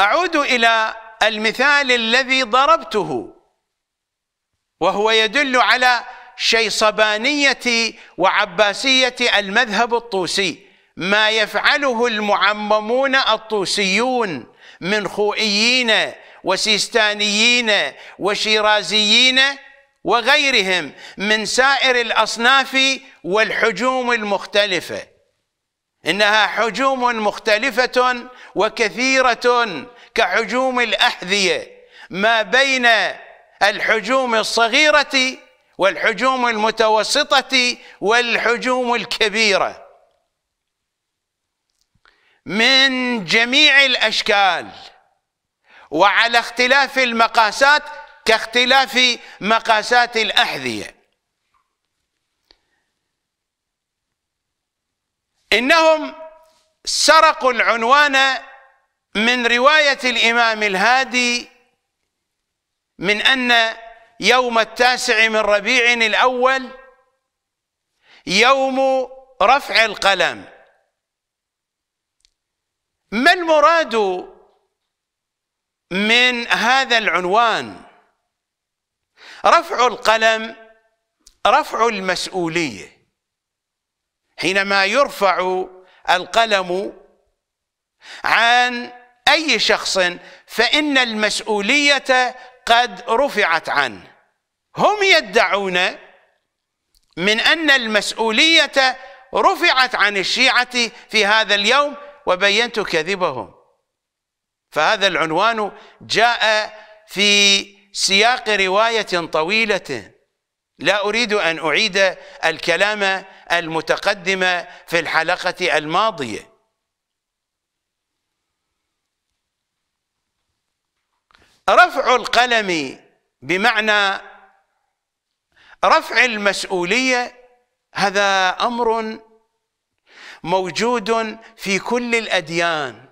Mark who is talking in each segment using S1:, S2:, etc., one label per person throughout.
S1: أعود إلى المثال الذي ضربته وهو يدل على شيصبانية وعباسية المذهب الطوسي ما يفعله المعممون الطوسيون من خوئيين وسيستانيين وشيرازيين وغيرهم من سائر الأصناف والحجوم المختلفة انها حجوم مختلفه وكثيره كحجوم الاحذيه ما بين الحجوم الصغيره والحجوم المتوسطه والحجوم الكبيره من جميع الاشكال وعلى اختلاف المقاسات كاختلاف مقاسات الاحذيه إنهم سرقوا العنوان من رواية الإمام الهادي من أن يوم التاسع من ربيع الأول يوم رفع القلم ما المراد من هذا العنوان رفع القلم رفع المسؤوليه حينما يرفع القلم عن اي شخص فان المسؤوليه قد رفعت عنه هم يدعون من ان المسؤوليه رفعت عن الشيعه في هذا اليوم وبينت كذبهم فهذا العنوان جاء في سياق روايه طويله لا أريد أن أعيد الكلام المتقدم في الحلقة الماضية رفع القلم بمعنى رفع المسؤولية هذا أمر موجود في كل الأديان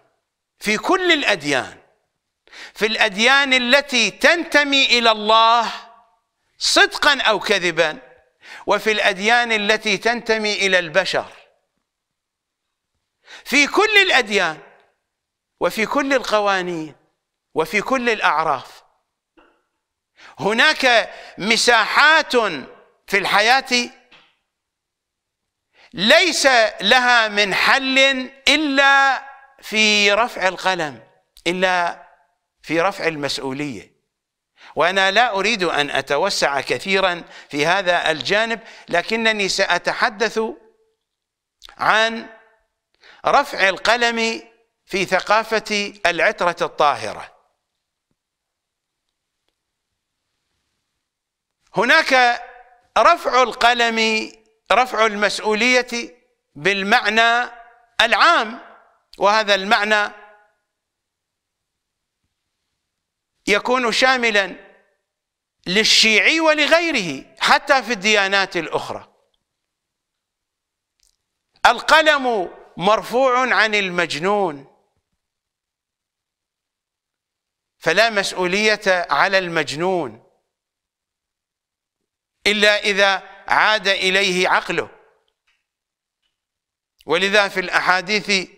S1: في كل الأديان في الأديان التي تنتمي إلى الله صدقا أو كذبا وفي الأديان التي تنتمي إلى البشر في كل الأديان وفي كل القوانين وفي كل الأعراف هناك مساحات في الحياة ليس لها من حل إلا في رفع القلم إلا في رفع المسؤولية وأنا لا أريد أن أتوسع كثيرا في هذا الجانب لكنني سأتحدث عن رفع القلم في ثقافة العترة الطاهرة هناك رفع القلم رفع المسؤولية بالمعنى العام وهذا المعنى يكون شاملا للشيعي ولغيره حتى في الديانات الأخرى القلم مرفوع عن المجنون فلا مسؤولية على المجنون إلا إذا عاد إليه عقله ولذا في الأحاديث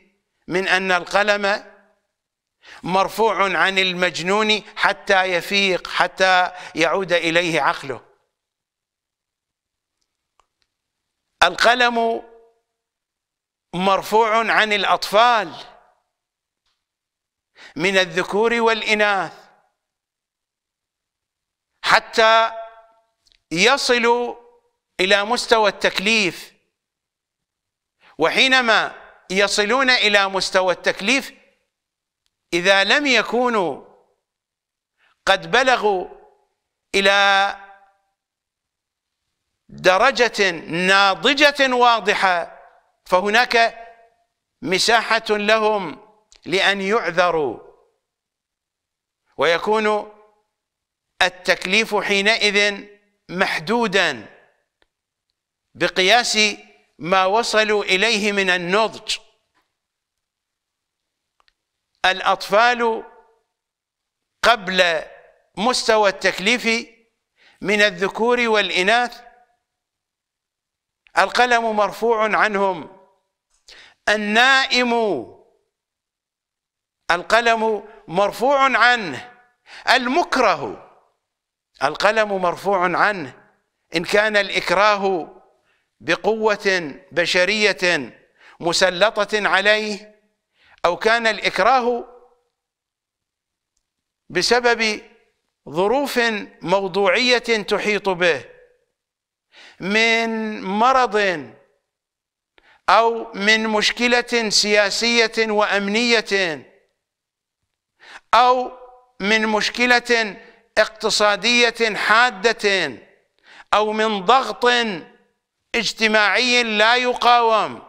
S1: من أن القلم مرفوع عن المجنون حتى يفيق حتى يعود اليه عقله القلم مرفوع عن الاطفال من الذكور والاناث حتى يصلوا الى مستوى التكليف وحينما يصلون الى مستوى التكليف إذا لم يكونوا قد بلغوا إلى درجة ناضجة واضحة فهناك مساحة لهم لأن يعذروا ويكون التكليف حينئذ محدودا بقياس ما وصلوا إليه من النضج الأطفال قبل مستوى التكليف من الذكور والإناث القلم مرفوع عنهم النائم القلم مرفوع عنه المكره القلم مرفوع عنه إن كان الإكراه بقوة بشرية مسلطة عليه أو كان الإكراه بسبب ظروف موضوعية تحيط به من مرض أو من مشكلة سياسية وأمنية أو من مشكلة اقتصادية حادة أو من ضغط اجتماعي لا يقاوم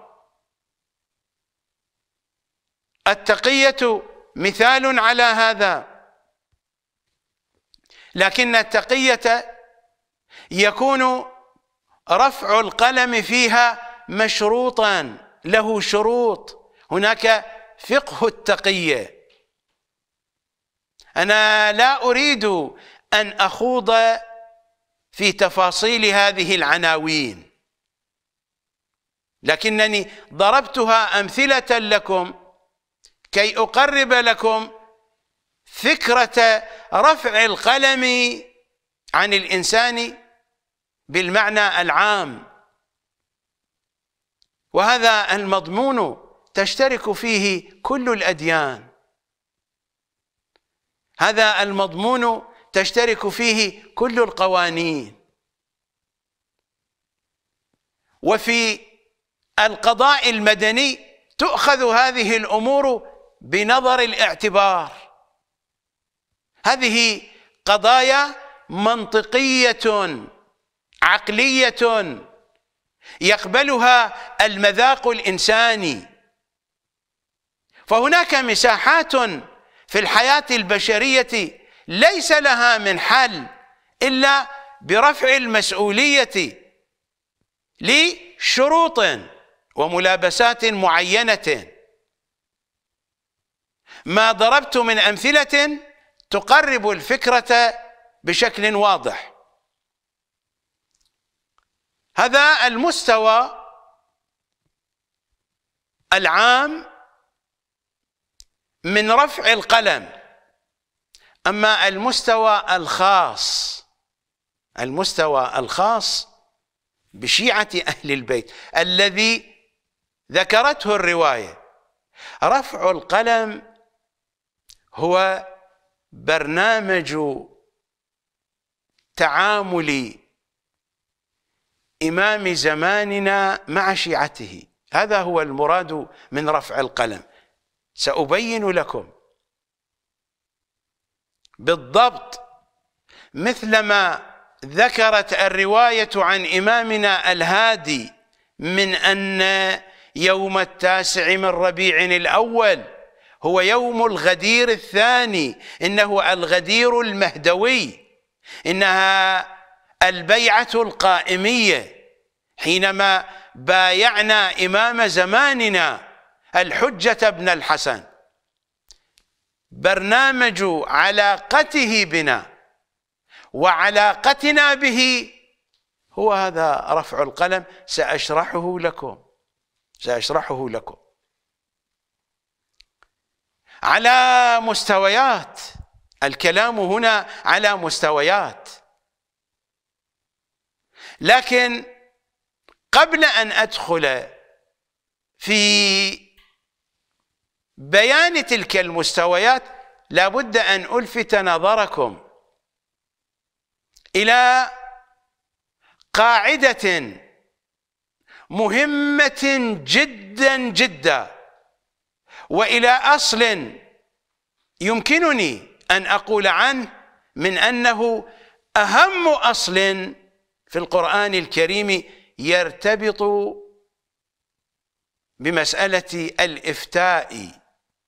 S1: التقية مثال على هذا لكن التقية يكون رفع القلم فيها مشروطا له شروط هناك فقه التقية أنا لا أريد أن أخوض في تفاصيل هذه العناوين لكنني ضربتها أمثلة لكم كي أقرب لكم فكرة رفع القلم عن الإنسان بالمعنى العام وهذا المضمون تشترك فيه كل الأديان هذا المضمون تشترك فيه كل القوانين وفي القضاء المدني تؤخذ هذه الأمور بنظر الاعتبار هذه قضايا منطقية عقلية يقبلها المذاق الإنساني فهناك مساحات في الحياة البشرية ليس لها من حل إلا برفع المسؤولية لشروط وملابسات معينه ما ضربت من امثله تقرب الفكره بشكل واضح هذا المستوى العام من رفع القلم اما المستوى الخاص المستوى الخاص بشيعه اهل البيت الذي ذكرته الروايه رفع القلم هو برنامج تعامل إمام زماننا مع شيعته هذا هو المراد من رفع القلم سأبين لكم بالضبط مثلما ذكرت الرواية عن إمامنا الهادي من أن يوم التاسع من ربيع الأول هو يوم الغدير الثاني إنه الغدير المهدوي إنها البيعة القائمية حينما بايعنا إمام زماننا الحجة بن الحسن برنامج علاقته بنا وعلاقتنا به هو هذا رفع القلم سأشرحه لكم سأشرحه لكم على مستويات الكلام هنا على مستويات لكن قبل أن أدخل في بيان تلك المستويات لابد أن ألفت نظركم إلى قاعدة مهمة جدا جدا والى اصل يمكنني ان اقول عنه من انه اهم اصل في القران الكريم يرتبط بمساله الافتاء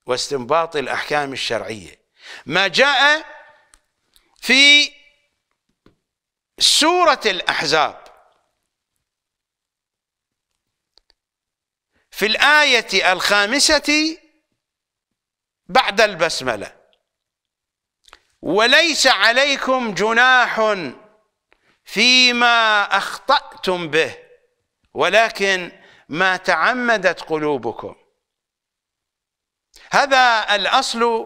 S1: واستنباط الاحكام الشرعيه ما جاء في سوره الاحزاب في الايه الخامسه بعد البسملة وليس عليكم جناح فيما أخطأتم به ولكن ما تعمدت قلوبكم هذا الأصل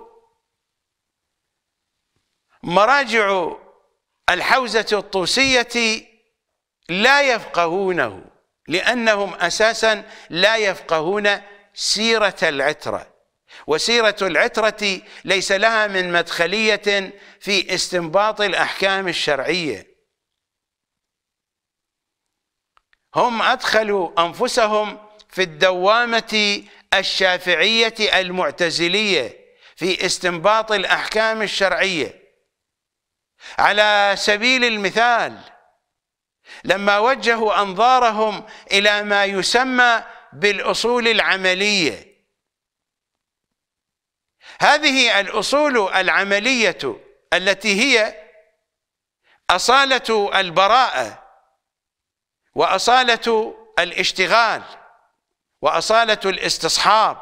S1: مراجع الحوزة الطوسية لا يفقهونه لأنهم أساسا لا يفقهون سيرة العترة وسيرة العترة ليس لها من مدخلية في استنباط الأحكام الشرعية هم أدخلوا أنفسهم في الدوامة الشافعية المعتزلية في استنباط الأحكام الشرعية على سبيل المثال لما وجهوا أنظارهم إلى ما يسمى بالأصول العملية هذه الأصول العملية التي هي أصالة البراءة وأصالة الاشتغال وأصالة الاستصحاب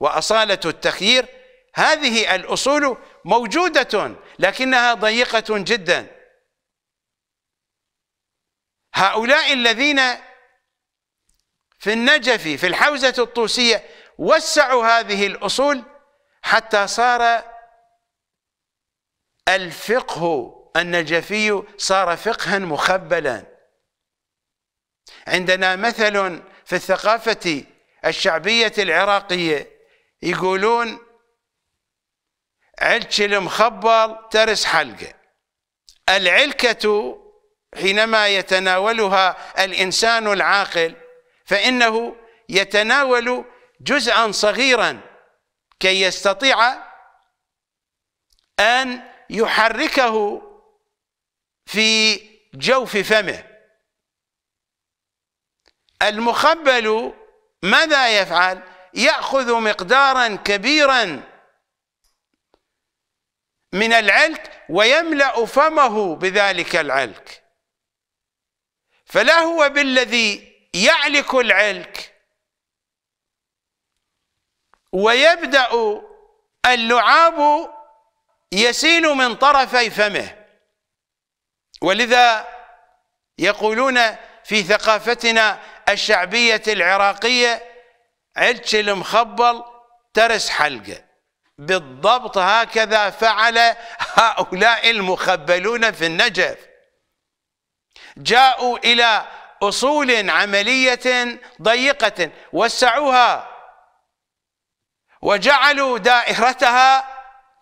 S1: وأصالة التخيير هذه الأصول موجودة لكنها ضيقة جدا هؤلاء الذين في النجف في الحوزة الطوسية وسعوا هذه الأصول حتى صار الفقه النجفي صار فقها مخبلا عندنا مثل في الثقافة الشعبية العراقية يقولون علش المخبل ترس حلقة العلكة حينما يتناولها الإنسان العاقل فإنه يتناول جزءا صغيرا كي يستطيع أن يحركه في جوف فمه المخبل ماذا يفعل يأخذ مقدارا كبيرا من العلك ويملأ فمه بذلك العلك فلا هو بالذي يعلك العلك ويبدأ اللعاب يسيل من طرفي فمه ولذا يقولون في ثقافتنا الشعبية العراقية علش المخبل ترس حلقة بالضبط هكذا فعل هؤلاء المخبلون في النجف جاءوا إلى أصول عملية ضيقة وسعوها وجعلوا دائرتها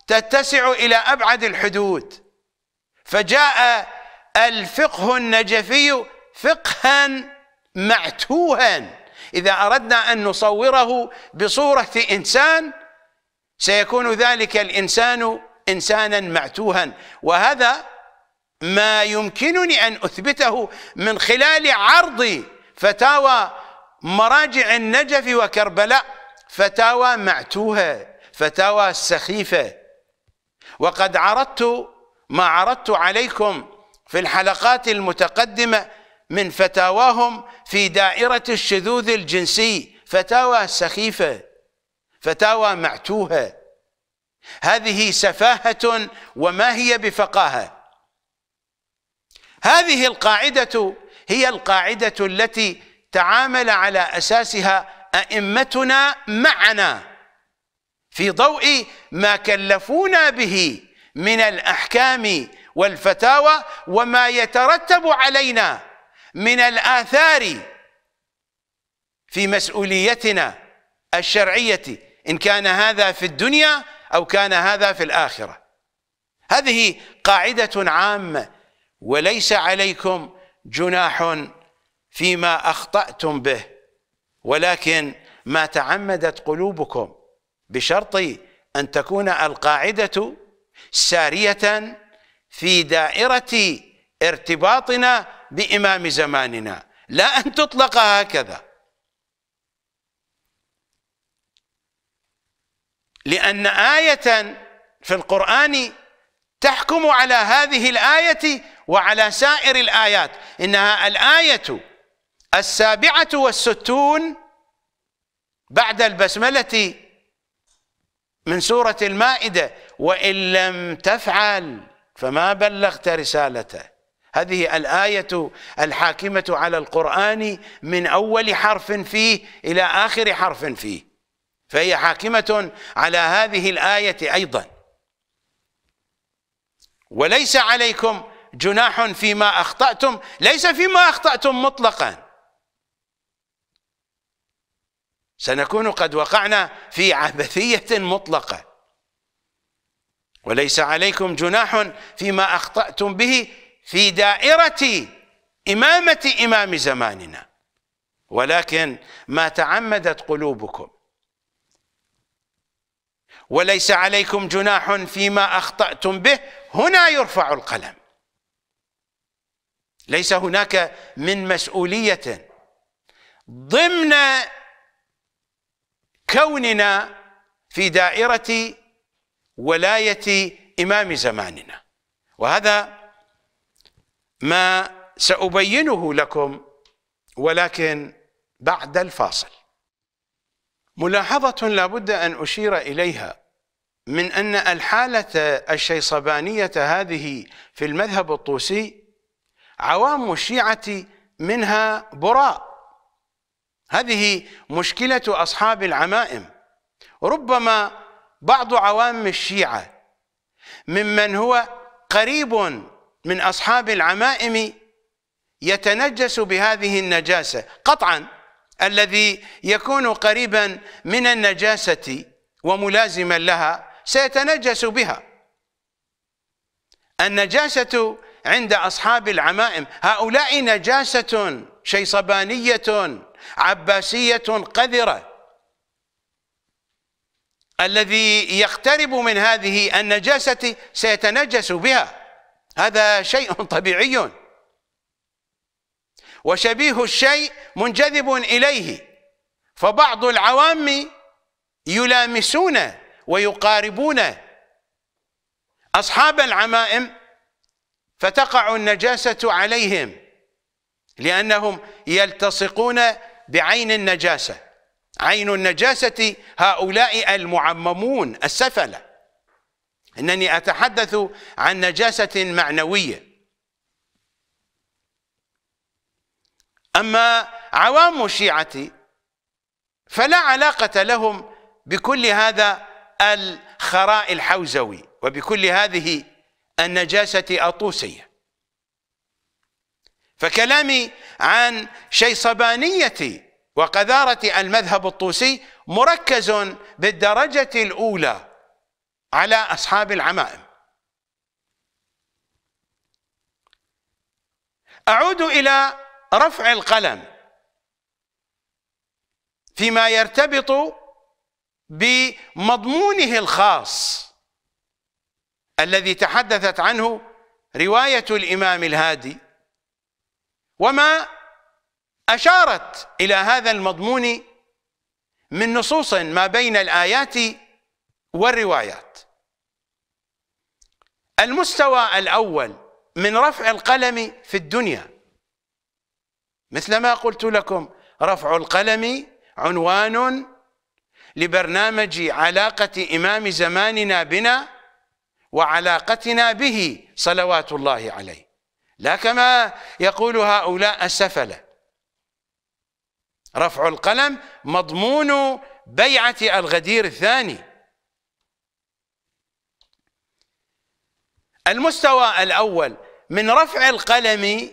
S1: تتسع إلى أبعد الحدود فجاء الفقه النجفي فقها معتوها إذا أردنا أن نصوره بصورة إنسان سيكون ذلك الإنسان إنسانا معتوها وهذا ما يمكنني أن أثبته من خلال عرض فتاوى مراجع النجف وكربلاء فتاوى معتوهة فتاوى سخيفة وقد عرضت ما عرضت عليكم في الحلقات المتقدمة من فتاواهم في دائرة الشذوذ الجنسي فتاوى سخيفة فتاوى معتوهة هذه سفاهة وما هي بفقاهة هذه القاعدة هي القاعدة التي تعامل على أساسها أئمتنا معنا في ضوء ما كلفونا به من الأحكام والفتاوى وما يترتب علينا من الآثار في مسؤوليتنا الشرعية إن كان هذا في الدنيا أو كان هذا في الآخرة هذه قاعدة عامة وليس عليكم جناح فيما أخطأتم به ولكن ما تعمدت قلوبكم بشرط أن تكون القاعدة سارية في دائرة ارتباطنا بإمام زماننا لا أن تطلق هكذا لأن آية في القرآن تحكم على هذه الآية وعلى سائر الآيات إنها الآية السابعة والستون بعد البسملة من سورة المائدة وإن لم تفعل فما بلغت رسالته هذه الآية الحاكمة على القرآن من أول حرف فيه إلى آخر حرف فيه فهي حاكمة على هذه الآية أيضا وليس عليكم جناح فيما أخطأتم ليس فيما أخطأتم مطلقا سنكون قد وقعنا في عبثية مطلقة وليس عليكم جناح فيما أخطأتم به في دائرة إمامة إمام زماننا ولكن ما تعمدت قلوبكم وليس عليكم جناح فيما أخطأتم به هنا يرفع القلم ليس هناك من مسؤولية ضمن كوننا في دائرة ولاية إمام زماننا وهذا ما سأبينه لكم ولكن بعد الفاصل ملاحظة لا بد أن أشير إليها من أن الحالة الشيصبانية هذه في المذهب الطوسي عوام الشيعة منها براء هذه مشكلة أصحاب العمائم ربما بعض عوام الشيعة ممن هو قريب من أصحاب العمائم يتنجس بهذه النجاسة قطعا الذي يكون قريبا من النجاسة وملازما لها سيتنجس بها النجاسة عند أصحاب العمائم هؤلاء نجاسة شيصبانية عباسية قذرة الذي يقترب من هذه النجاسة سيتنجس بها هذا شيء طبيعي وشبيه الشيء منجذب إليه فبعض العوام يلامسون ويقاربون أصحاب العمائم فتقع النجاسة عليهم لأنهم يلتصقون بعين النجاسة عين النجاسة هؤلاء المعممون السفلة إنني أتحدث عن نجاسة معنوية أما عوام الشيعة فلا علاقة لهم بكل هذا الخراء الحوزوي وبكل هذه النجاسة الطوسية فكلامي عن شيصبانية وقذارة المذهب الطوسي مركز بالدرجة الأولى على أصحاب العمائم أعود إلى رفع القلم فيما يرتبط بمضمونه الخاص الذي تحدثت عنه رواية الإمام الهادي وما أشارت إلى هذا المضمون من نصوص ما بين الآيات والروايات المستوى الأول من رفع القلم في الدنيا مثل ما قلت لكم رفع القلم عنوان لبرنامج علاقة إمام زماننا بنا وعلاقتنا به صلوات الله عليه لا كما يقول هؤلاء السفلة رفع القلم مضمون بيعة الغدير الثاني المستوى الأول من رفع القلم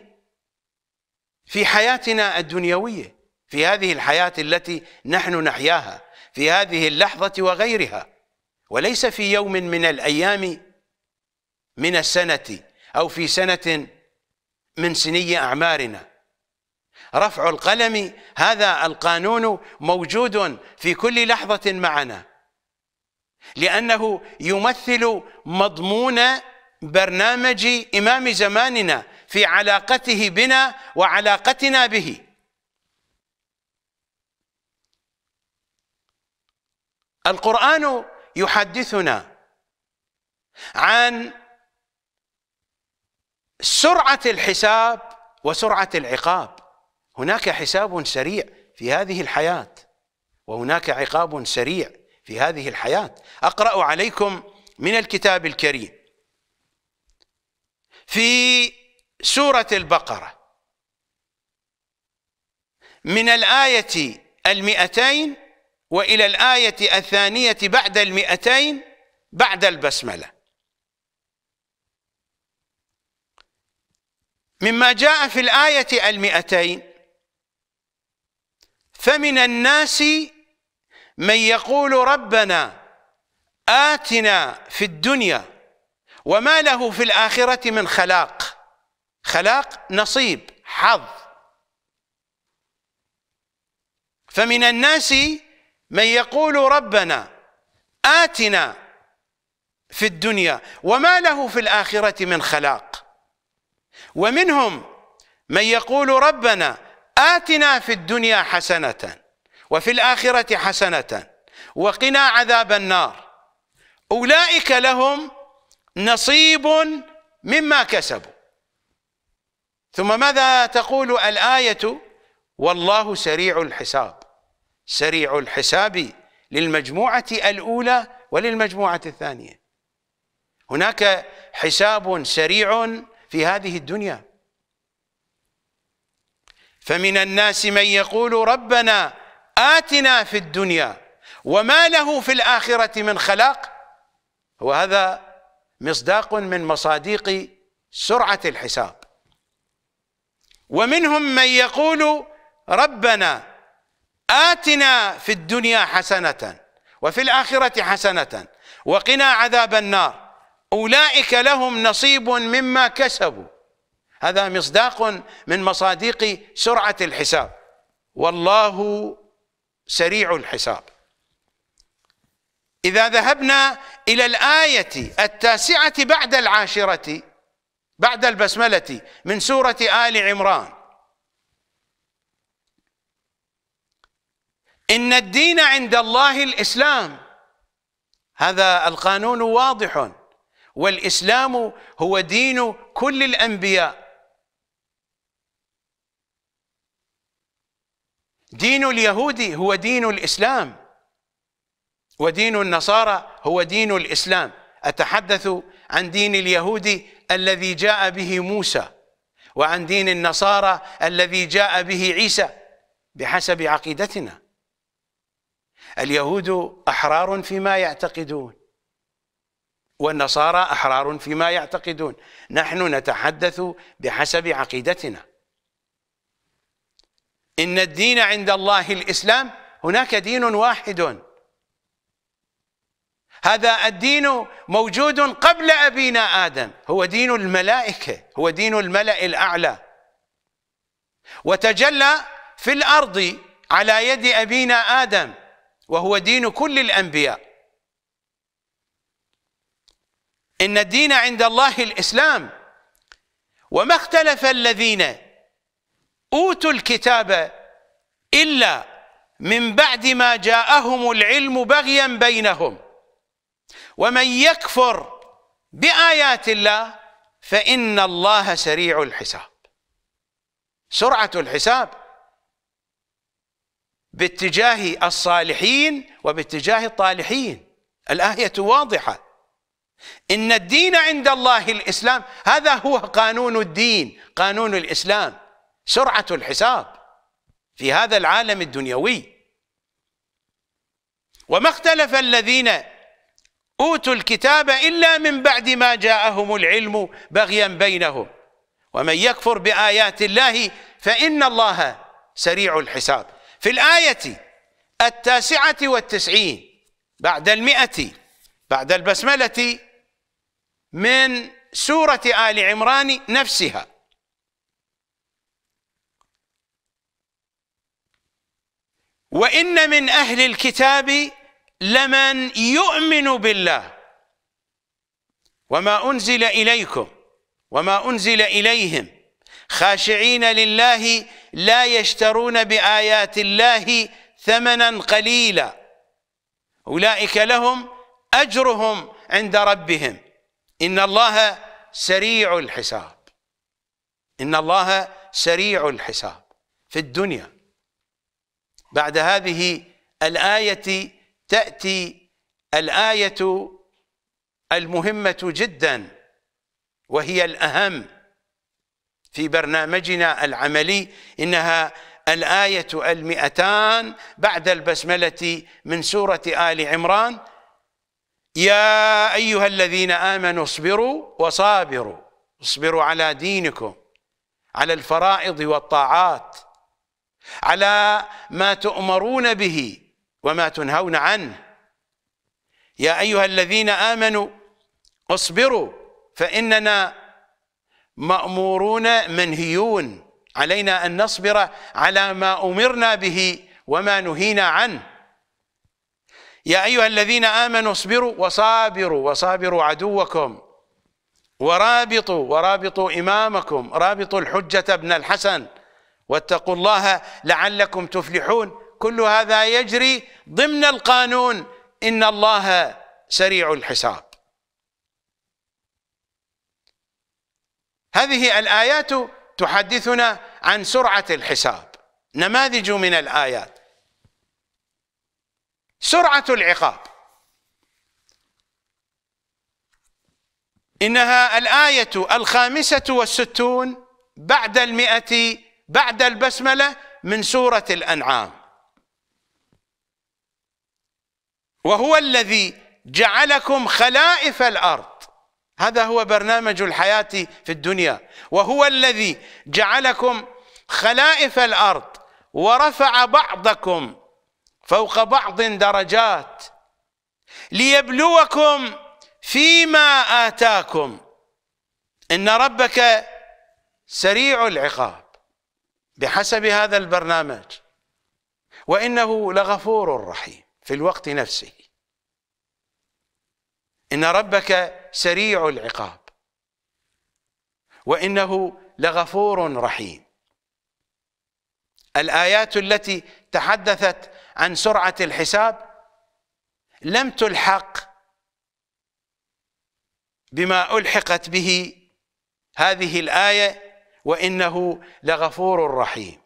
S1: في حياتنا الدنيوية في هذه الحياة التي نحن نحياها في هذه اللحظة وغيرها وليس في يوم من الأيام من السنة أو في سنة من سني أعمارنا رفع القلم هذا القانون موجود في كل لحظة معنا لأنه يمثل مضمون برنامج إمام زماننا في علاقته بنا وعلاقتنا به القرآن يحدثنا عن سرعة الحساب وسرعة العقاب هناك حساب سريع في هذه الحياة وهناك عقاب سريع في هذه الحياة أقرأ عليكم من الكتاب الكريم في سورة البقرة من الآية المئتين وإلى الآية الثانية بعد المئتين بعد البسملة مما جاء في الآية المئتين فمن الناس من يقول ربنا آتنا في الدنيا وما له في الآخرة من خلاق خلاق نصيب حظ فمن الناس من يقول ربنا آتنا في الدنيا وما له في الآخرة من خلاق ومنهم من يقول ربنا آتنا في الدنيا حسنة وفي الآخرة حسنة وقنا عذاب النار أولئك لهم نصيب مما كسبوا ثم ماذا تقول الآية والله سريع الحساب سريع الحساب للمجموعة الأولى وللمجموعة الثانية هناك حساب سريع في هذه الدنيا فمن الناس من يقول ربنا آتنا في الدنيا وما له في الآخرة من خلاق وهذا مصداق من مصادق سرعة الحساب ومنهم من يقول ربنا آتنا في الدنيا حسنة وفي الآخرة حسنة وقنا عذاب النار أولئك لهم نصيب مما كسبوا هذا مصداق من مصادق سرعة الحساب والله سريع الحساب إذا ذهبنا إلى الآية التاسعة بعد العاشرة بعد البسملة من سورة آل عمران إن الدين عند الله الإسلام هذا القانون واضح والإسلام هو دين كل الأنبياء دين اليهود هو دين الإسلام ودين النصارى هو دين الإسلام أتحدث عن دين اليهود الذي جاء به موسى وعن دين النصارى الذي جاء به عيسى بحسب عقيدتنا اليهود أحرار فيما يعتقدون والنصارى أحرار فيما يعتقدون نحن نتحدث بحسب عقيدتنا إن الدين عند الله الإسلام هناك دين واحد هذا الدين موجود قبل أبينا آدم هو دين الملائكة هو دين الملأ الأعلى وتجلى في الأرض على يد أبينا آدم وهو دين كل الأنبياء إن الدين عند الله الإسلام وما اختلف الذين أوتوا الكتاب إلا من بعد ما جاءهم العلم بغيا بينهم ومن يكفر بآيات الله فإن الله سريع الحساب سرعة الحساب باتجاه الصالحين وباتجاه الطالحين الآية واضحة إن الدين عند الله الإسلام هذا هو قانون الدين قانون الإسلام سرعة الحساب في هذا العالم الدنيوي وما اختلف الذين أوتوا الكتاب إلا من بعد ما جاءهم العلم بغيا بينهم ومن يكفر بآيات الله فإن الله سريع الحساب في الآية التاسعة والتسعين بعد المئة بعد البسملة من سورة آل عمران نفسها وإن من أهل الكتاب لمن يؤمن بالله وما أنزل إليكم وما أنزل إليهم خاشعين لله لا يشترون بآيات الله ثمنا قليلا أولئك لهم أجرهم عند ربهم إن الله سريع الحساب إن الله سريع الحساب في الدنيا بعد هذه الآية تأتي الآية المهمة جدا وهي الأهم في برنامجنا العملي إنها الآية المئتان بعد البسملة من سورة آل عمران يا أيها الذين آمنوا اصبروا وصابروا اصبروا على دينكم على الفرائض والطاعات على ما تؤمرون به وما تنهون عنه يا أيها الذين آمنوا اصبروا فإننا مأمورون منهيون علينا أن نصبر على ما أمرنا به وما نهينا عنه يا أيها الذين آمنوا اصبروا وصابروا وصابروا عدوكم ورابطوا ورابطوا إمامكم رابطوا الحجة ابن الحسن واتقوا الله لعلكم تفلحون كل هذا يجري ضمن القانون إن الله سريع الحساب هذه الآيات تحدثنا عن سرعة الحساب نماذج من الآيات سرعة العقاب إنها الآية الخامسة والستون بعد المئة بعد البسملة من سورة الأنعام وهو الذي جعلكم خلائف الأرض هذا هو برنامج الحياة في الدنيا وهو الذي جعلكم خلائف الأرض ورفع بعضكم فوق بعض درجات ليبلوكم فيما آتاكم إن ربك سريع العقاب بحسب هذا البرنامج وإنه لغفور رحيم في الوقت نفسه إن ربك سريع العقاب وإنه لغفور رحيم الآيات التي تحدثت عن سرعة الحساب لم تلحق بما ألحقت به هذه الآية وإنه لغفور رحيم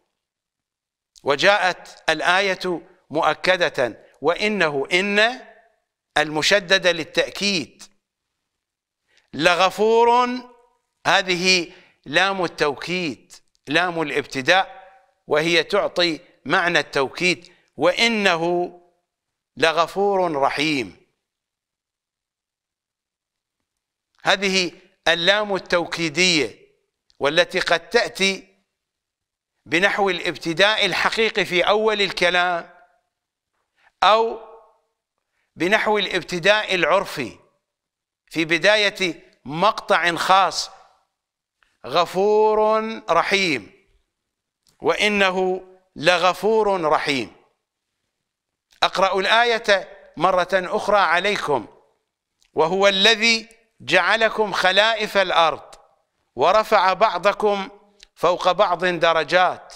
S1: وجاءت الآية مؤكدة وإنه إن المشددة للتأكيد لغفور هذه لام التوكيد لام الابتداء وهي تعطي معنى التوكيد وإنه لغفور رحيم هذه اللام التوكيدية والتي قد تأتي بنحو الابتداء الحقيقي في أول الكلام أو بنحو الابتداء العرفي في بداية مقطع خاص غفور رحيم وإنه لغفور رحيم أقرأ الآية مرة أخرى عليكم وهو الذي جعلكم خلائف الأرض ورفع بعضكم فوق بعض درجات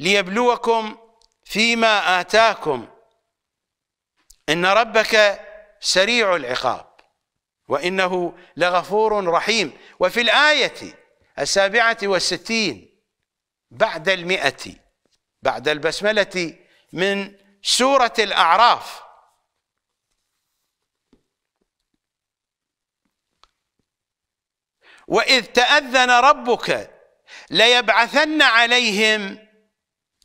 S1: ليبلوكم فيما آتاكم إن ربك سريع العقاب وإنه لغفور رحيم وفي الآية السابعة والستين بعد المئة بعد البسملة من سوره الاعراف واذ تاذن ربك ليبعثن عليهم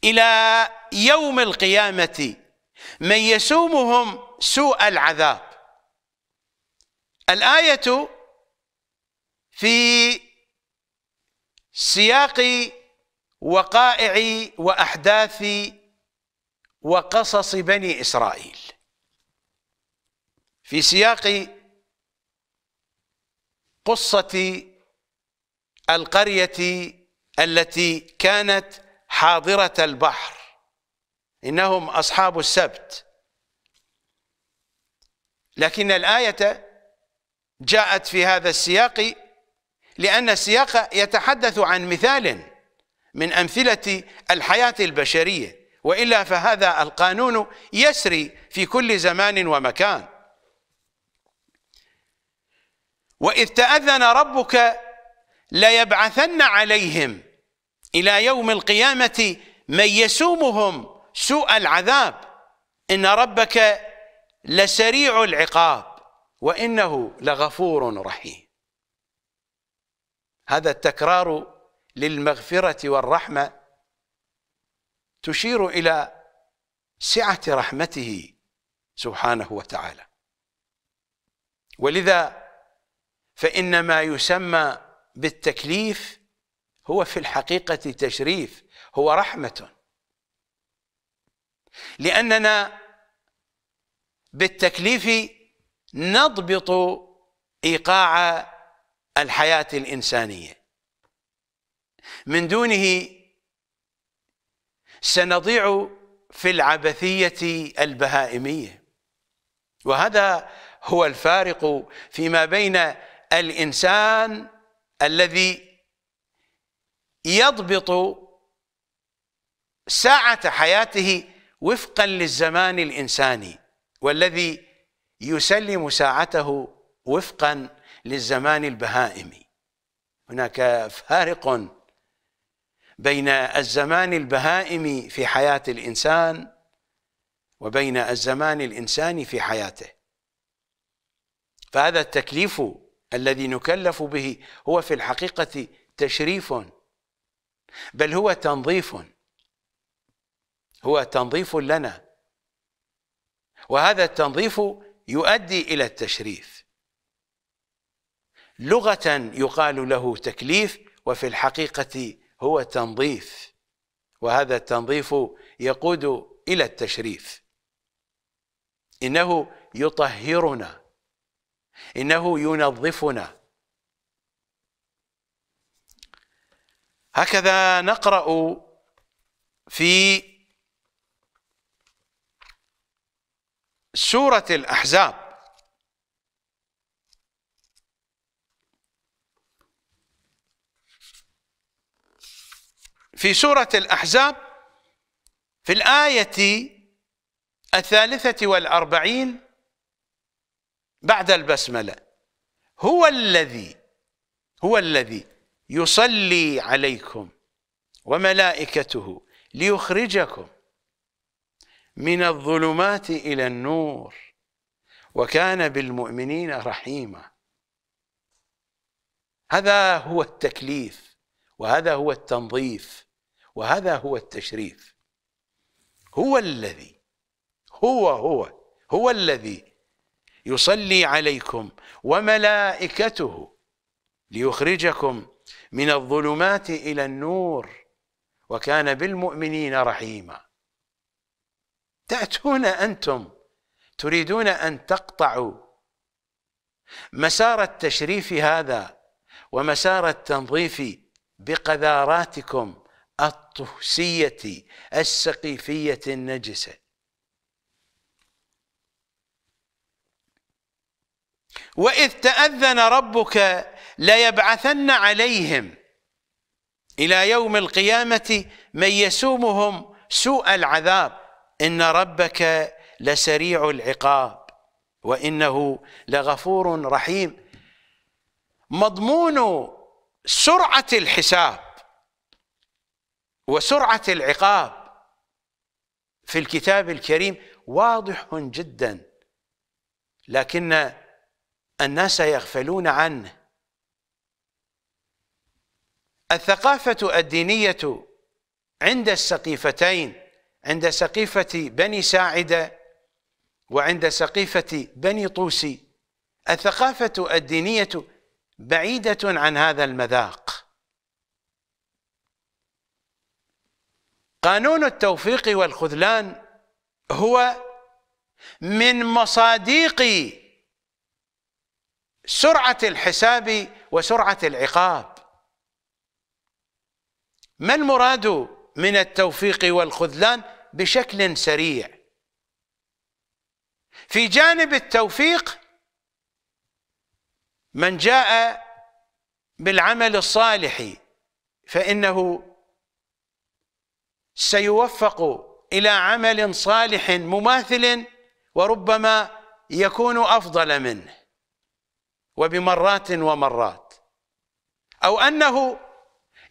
S1: الى يوم القيامه من يسومهم سوء العذاب الايه في سياق وقائع واحداث وقصص بني إسرائيل في سياق قصة القرية التي كانت حاضرة البحر إنهم أصحاب السبت لكن الآية جاءت في هذا السياق لأن السياق يتحدث عن مثال من أمثلة الحياة البشرية والا فهذا القانون يسري في كل زمان ومكان واذ تاذن ربك ليبعثن عليهم الى يوم القيامه من يسومهم سوء العذاب ان ربك لسريع العقاب وانه لغفور رحيم هذا التكرار للمغفره والرحمه تشير إلى سعة رحمته سبحانه وتعالى ولذا فإن ما يسمى بالتكليف هو في الحقيقة تشريف هو رحمة لأننا بالتكليف نضبط إيقاع الحياة الإنسانية من دونه سنضيع في العبثية البهائمية وهذا هو الفارق فيما بين الإنسان الذي يضبط ساعة حياته وفقا للزمان الإنساني والذي يسلم ساعته وفقا للزمان البهائمي هناك فارق بين الزمان البهائمي في حياة الإنسان وبين الزمان الإنساني في حياته فهذا التكليف الذي نكلف به هو في الحقيقة تشريف بل هو تنظيف هو تنظيف لنا وهذا التنظيف يؤدي إلى التشريف لغة يقال له تكليف وفي الحقيقة هو تنظيف وهذا التنظيف يقود إلى التشريف إنه يطهرنا إنه ينظفنا هكذا نقرأ في سورة الأحزاب في سورة الأحزاب في الآية الثالثة والأربعين بعد البسملة هو الذي هو الذي يصلي عليكم وملائكته ليخرجكم من الظلمات إلى النور وكان بالمؤمنين رحيما هذا هو التكليف وهذا هو التنظيف وهذا هو التشريف هو الذي هو هو هو الذي يصلي عليكم وملائكته ليخرجكم من الظلمات إلى النور وكان بالمؤمنين رحيما تأتون أنتم تريدون أن تقطعوا مسار التشريف هذا ومسار التنظيف بقذاراتكم الطهسية السقيفية النجسة وإذ تأذن ربك ليبعثن عليهم إلى يوم القيامة من يسومهم سوء العذاب إن ربك لسريع العقاب وإنه لغفور رحيم مضمون سرعة الحساب وسرعه العقاب في الكتاب الكريم واضح جدا لكن الناس يغفلون عنه الثقافه الدينيه عند السقيفتين عند سقيفه بني ساعده وعند سقيفه بني طوسي الثقافه الدينيه بعيده عن هذا المذاق قانون التوفيق والخذلان هو من مصاديق سرعة الحساب وسرعة العقاب ما المراد من التوفيق والخذلان بشكل سريع في جانب التوفيق من جاء بالعمل الصالح فإنه سيوفق إلى عمل صالح مماثل وربما يكون أفضل منه وبمرات ومرات أو أنه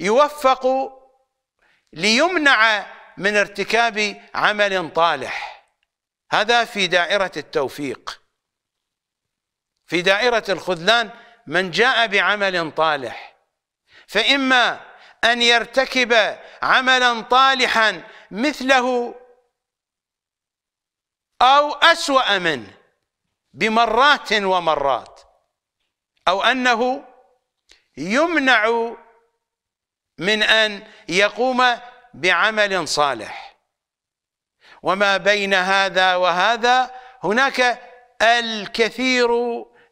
S1: يوفق ليمنع من ارتكاب عمل طالح هذا في دائرة التوفيق في دائرة الخذلان من جاء بعمل طالح فإما أن يرتكب عملا طالحا مثله أو أسوأ منه بمرات ومرات أو أنه يمنع من أن يقوم بعمل صالح وما بين هذا وهذا هناك الكثير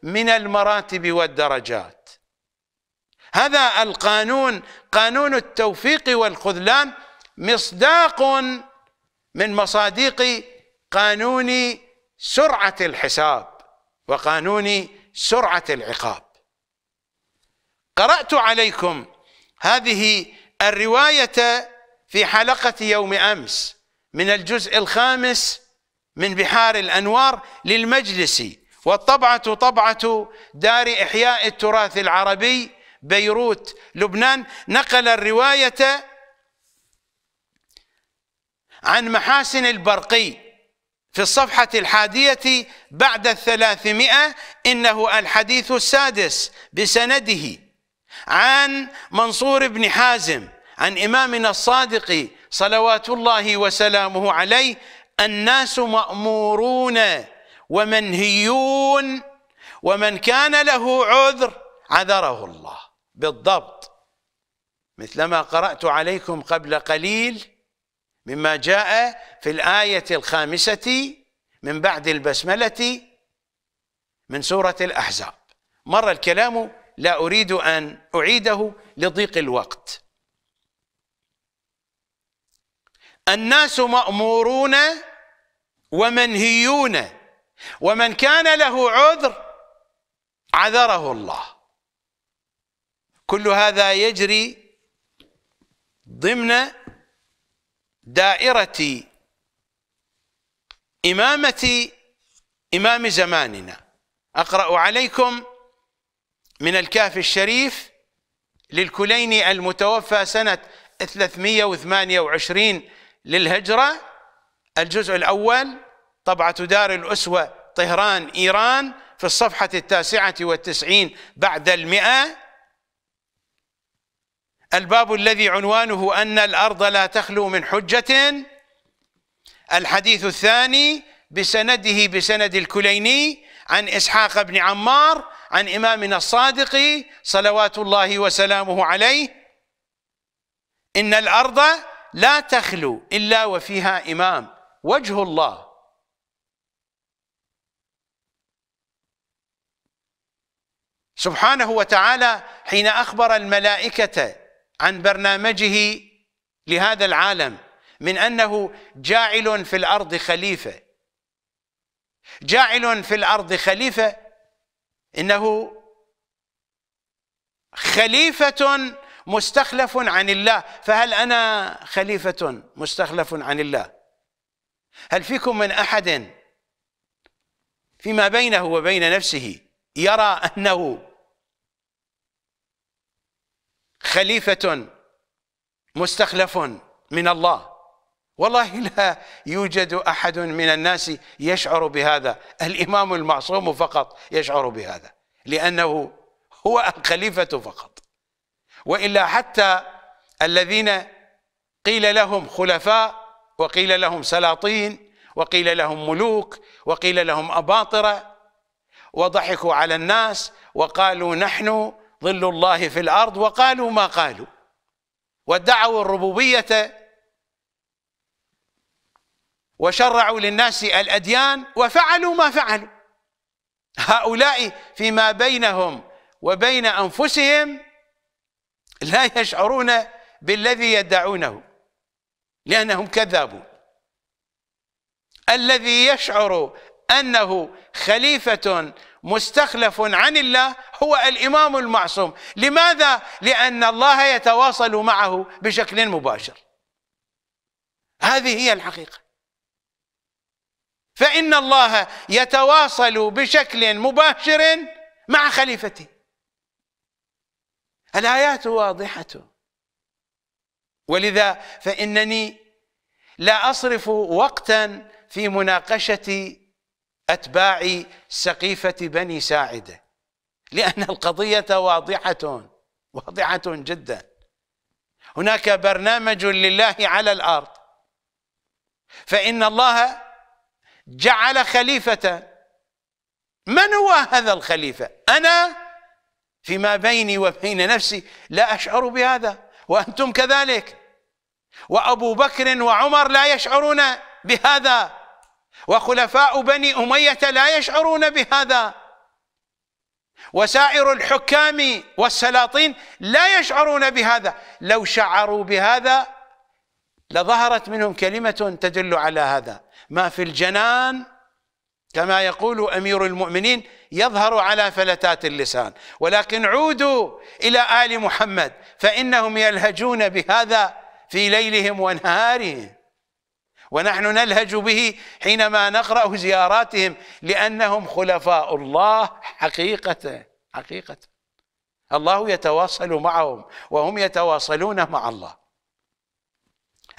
S1: من المراتب والدرجات هذا القانون قانون التوفيق والخذلان مصداق من مصادق قانون سرعة الحساب وقانون سرعة العقاب قرأت عليكم هذه الرواية في حلقة يوم أمس من الجزء الخامس من بحار الأنوار للمجلس والطبعة طبعة دار إحياء التراث العربي بيروت لبنان نقل الرواية عن محاسن البرقي في الصفحة الحادية بعد الثلاثمائة إنه الحديث السادس بسنده عن منصور بن حازم عن إمامنا الصادق صلوات الله وسلامه عليه الناس مأمورون ومنهيون ومن كان له عذر عذره الله بالضبط مثلما قرأت عليكم قبل قليل مما جاء في الآية الخامسة من بعد البسملة من سورة الأحزاب مر الكلام لا أريد أن أعيده لضيق الوقت الناس مأمورون ومنهيون ومن كان له عذر عذره الله كل هذا يجري ضمن دائرة إمامة إمام زماننا أقرأ عليكم من الكهف الشريف للكليني المتوفى سنة 328 للهجرة الجزء الأول طبعة دار الأسوة طهران إيران في الصفحة التاسعة والتسعين بعد المئة الباب الذي عنوانه أن الأرض لا تخلو من حجة الحديث الثاني بسنده بسند الكليني عن إسحاق بن عمار عن إمامنا الصادق صلوات الله وسلامه عليه إن الأرض لا تخلو إلا وفيها إمام وجه الله سبحانه وتعالى حين أخبر الملائكة عن برنامجه لهذا العالم من انه جاعل في الارض خليفه جاعل في الارض خليفه انه خليفه مستخلف عن الله فهل انا خليفه مستخلف عن الله هل فيكم من احد فيما بينه وبين نفسه يرى انه خليفة مستخلف من الله والله لا يوجد أحد من الناس يشعر بهذا الإمام المعصوم فقط يشعر بهذا لأنه هو الخليفة فقط وإلا حتى الذين قيل لهم خلفاء وقيل لهم سلاطين وقيل لهم ملوك وقيل لهم أباطرة وضحكوا على الناس وقالوا نحن ظل الله في الأرض وقالوا ما قالوا وادعوا الربوبية وشرعوا للناس الأديان وفعلوا ما فعلوا هؤلاء فيما بينهم وبين أنفسهم لا يشعرون بالذي يدعونه لأنهم كذابوا الذي يشعر أنه خليفة مستخلف عن الله هو الامام المعصوم، لماذا؟ لان الله يتواصل معه بشكل مباشر. هذه هي الحقيقه. فان الله يتواصل بشكل مباشر مع خليفته. الايات واضحه ولذا فانني لا اصرف وقتا في مناقشه أتباع سقيفة بني ساعدة لأن القضية واضحة واضحة جدا هناك برنامج لله على الأرض فإن الله جعل خليفة من هو هذا الخليفة أنا فيما بيني وبين نفسي لا أشعر بهذا وأنتم كذلك وأبو بكر وعمر لا يشعرون بهذا وخلفاء بني أمية لا يشعرون بهذا وسائر الحكام والسلاطين لا يشعرون بهذا لو شعروا بهذا لظهرت منهم كلمة تدل على هذا ما في الجنان كما يقول أمير المؤمنين يظهر على فلتات اللسان ولكن عودوا إلى آل محمد فإنهم يلهجون بهذا في ليلهم ونهارهم ونحن نلهج به حينما نقرأ زياراتهم لأنهم خلفاء الله حقيقة حقيقة الله يتواصل معهم وهم يتواصلون مع الله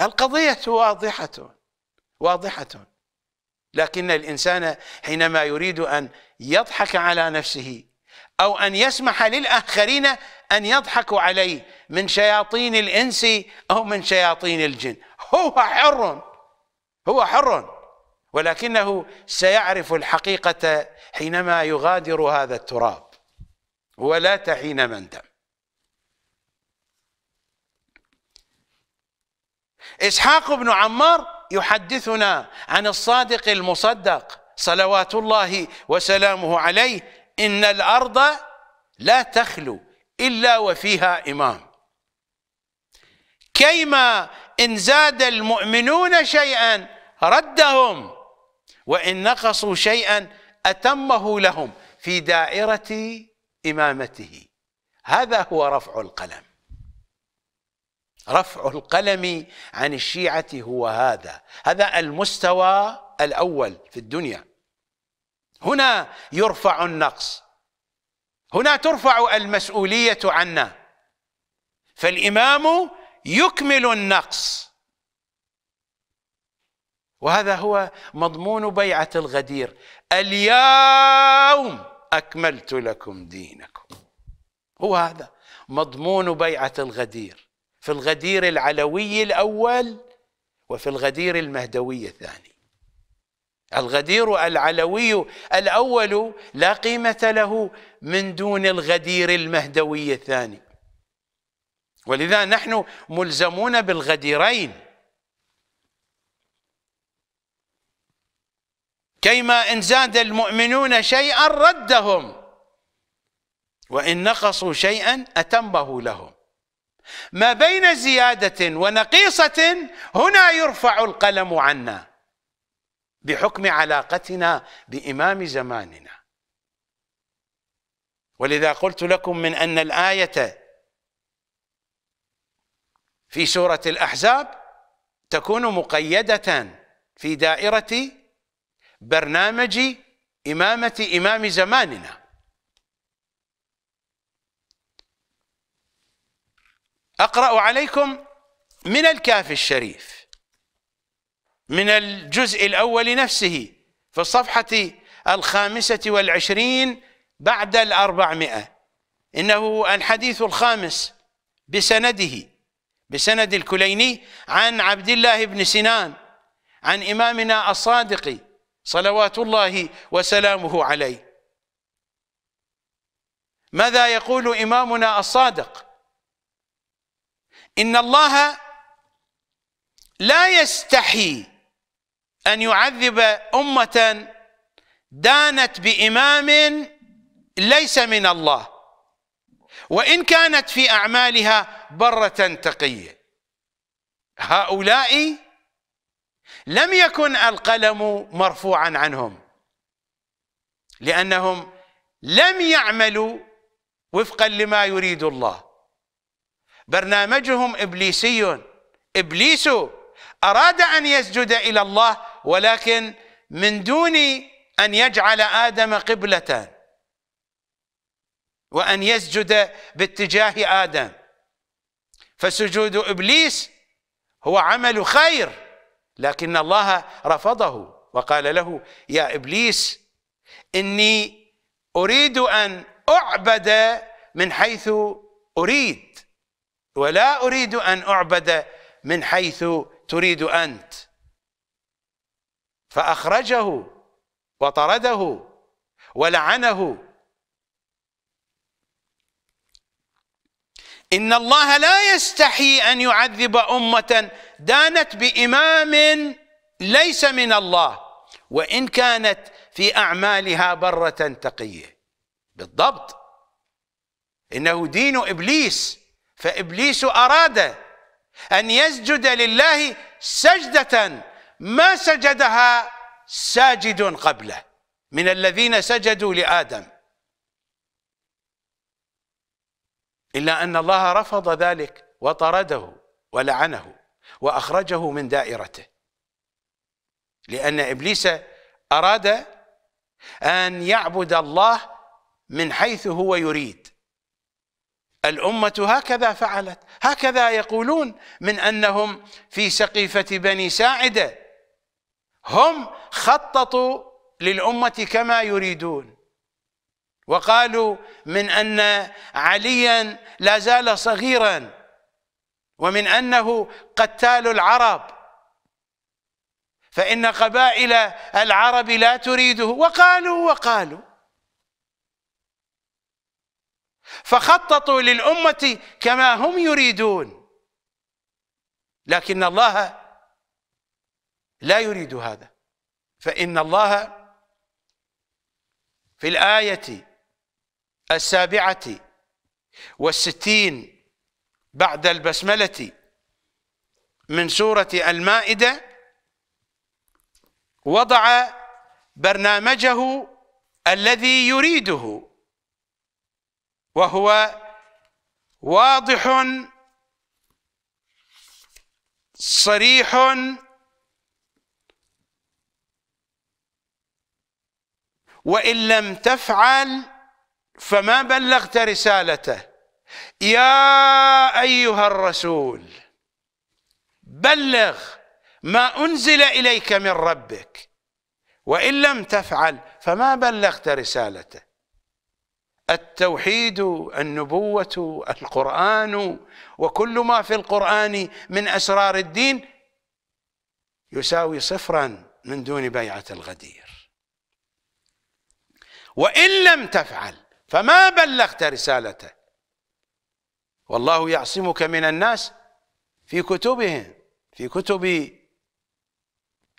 S1: القضية واضحة واضحة لكن الإنسان حينما يريد أن يضحك على نفسه أو أن يسمح للآخرين أن يضحكوا عليه من شياطين الإنس أو من شياطين الجن هو حر هو حر ولكنه سيعرف الحقيقة حينما يغادر هذا التراب ولا حينما دم إسحاق بن عمار يحدثنا عن الصادق المصدق صلوات الله وسلامه عليه إن الأرض لا تخلو إلا وفيها إمام كيما إن زاد المؤمنون شيئا ردهم وإن نقصوا شيئا أتمه لهم في دائرة إمامته هذا هو رفع القلم رفع القلم عن الشيعة هو هذا هذا المستوى الأول في الدنيا هنا يرفع النقص هنا ترفع المسؤولية عنا فالإمام يكمل النقص وهذا هو مضمون بيعة الغدير اليوم أكملت لكم دينكم هو هذا مضمون بيعة الغدير في الغدير العلوي الأول وفي الغدير المهدوي الثاني الغدير العلوي الأول لا قيمة له من دون الغدير المهدوي الثاني ولذا نحن ملزمون بالغديرين كيما إن زاد المؤمنون شيئا ردهم وإن نقصوا شيئا أتمه لهم ما بين زيادة ونقيصة هنا يرفع القلم عنا بحكم علاقتنا بإمام زماننا ولذا قلت لكم من أن الآية في سورة الأحزاب تكون مقيدة في دائرة برنامج إمامة إمام زماننا أقرأ عليكم من الكاف الشريف من الجزء الأول نفسه في الصفحة الخامسة والعشرين بعد الأربعمائة إنه الحديث الخامس بسنده بسند الكليني عن عبد الله بن سنان عن إمامنا الصادق صلوات الله وسلامه عليه ماذا يقول إمامنا الصادق إن الله لا يستحي أن يعذب أمة دانت بإمام ليس من الله وإن كانت في أعمالها برة تقية هؤلاء لم يكن القلم مرفوعا عنهم لأنهم لم يعملوا وفقا لما يريد الله برنامجهم إبليسي إبليس أراد أن يسجد إلى الله ولكن من دون أن يجعل آدم قبلة وأن يسجد باتجاه آدم فسجود إبليس هو عمل خير لكن الله رفضه وقال له يا ابليس اني اريد ان اعبد من حيث اريد ولا اريد ان اعبد من حيث تريد انت فاخرجه وطرده ولعنه إن الله لا يستحي أن يعذب أمة دانت بإمام ليس من الله وإن كانت في أعمالها برة تقية بالضبط إنه دين إبليس فإبليس أراد أن يسجد لله سجدة ما سجدها ساجد قبله من الذين سجدوا لآدم إلا أن الله رفض ذلك وطرده ولعنه وأخرجه من دائرته لأن إبليس أراد أن يعبد الله من حيث هو يريد الأمة هكذا فعلت هكذا يقولون من أنهم في سقيفة بني ساعدة هم خططوا للأمة كما يريدون وقالوا من أن عليا لا زال صغيرا ومن أنه قتال العرب فإن قبائل العرب لا تريده وقالوا وقالوا فخططوا للأمة كما هم يريدون لكن الله لا يريد هذا فإن الله في الآية السابعة والستين بعد البسملة من سورة المائدة وضع برنامجه الذي يريده وهو واضح صريح وإن لم تفعل فما بلغت رسالته يا ايها الرسول بلغ ما انزل اليك من ربك وان لم تفعل فما بلغت رسالته التوحيد النبوه القران وكل ما في القران من اسرار الدين يساوي صفرا من دون بيعه الغدير وان لم تفعل فما بلغت رسالته والله يعصمك من الناس في كتبهم في كتب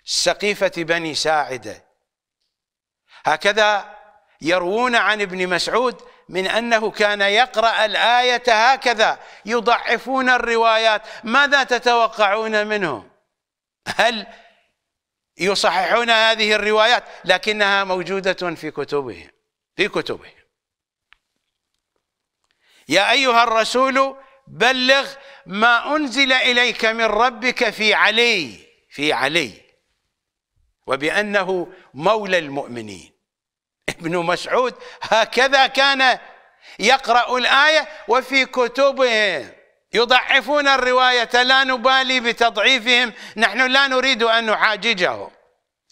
S1: سقيفة بني ساعدة هكذا يروون عن ابن مسعود من أنه كان يقرأ الآية هكذا يضعفون الروايات ماذا تتوقعون منهم هل يصححون هذه الروايات لكنها موجودة في كتبهم في كتبهم يا أيها الرسول بلغ ما أنزل إليك من ربك في علي في علي وبأنه مولى المؤمنين ابن مسعود هكذا كان يقرأ الآية وفي كتبهم يضعفون الرواية لا نبالي بتضعيفهم نحن لا نريد أن نحاججهم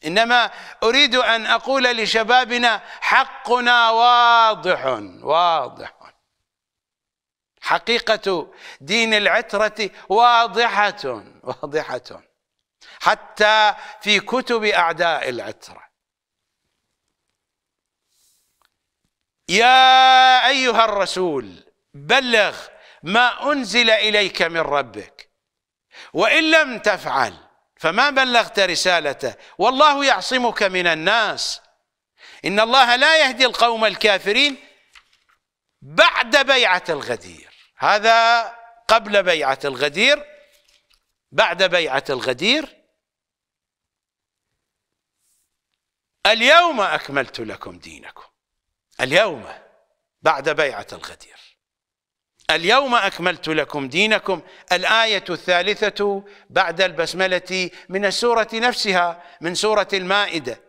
S1: إنما أريد أن أقول لشبابنا حقنا واضح واضح حقيقة دين العترة واضحة واضحة حتى في كتب أعداء العترة يا أيها الرسول بلغ ما أنزل إليك من ربك وإن لم تفعل فما بلغت رسالته والله يعصمك من الناس إن الله لا يهدي القوم الكافرين بعد بيعة الغدير هذا قبل بيعة الغدير بعد بيعة الغدير اليوم أكملت لكم دينكم اليوم بعد بيعة الغدير اليوم أكملت لكم دينكم الآية الثالثة بعد البسملة من السورة نفسها من سورة المائدة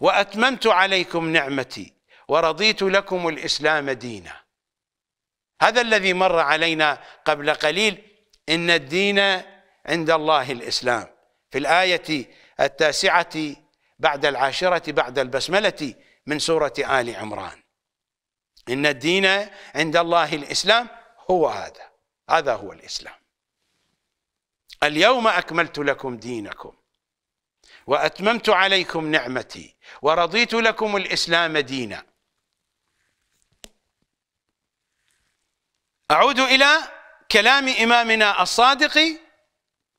S1: وأتممت عليكم نعمتي ورضيت لكم الإسلام دينا هذا الذي مر علينا قبل قليل إن الدين عند الله الإسلام في الآية التاسعة بعد العاشرة بعد البسملة من سورة آل عمران إن الدين عند الله الإسلام هو هذا هذا هو الإسلام اليوم أكملت لكم دينكم وأتممت عليكم نعمتي ورضيت لكم الإسلام دينا أعود إلى كلام إمامنا الصادق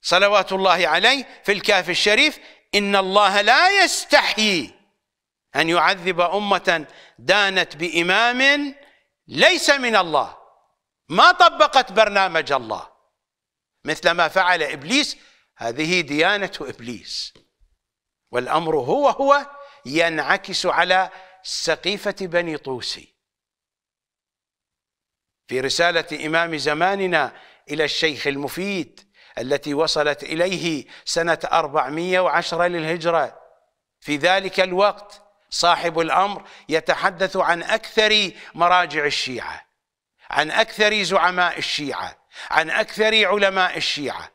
S1: صلوات الله عليه في الكاف الشريف إن الله لا يستحيي أن يعذب أمة دانت بإمام ليس من الله ما طبقت برنامج الله مثل ما فعل إبليس هذه ديانة إبليس والأمر هو هو ينعكس على سقيفة بني طوسي في رسالة إمام زماننا إلى الشيخ المفيد التي وصلت إليه سنة 410 للهجرة في ذلك الوقت صاحب الأمر يتحدث عن أكثر مراجع الشيعة عن أكثر زعماء الشيعة عن أكثر علماء الشيعة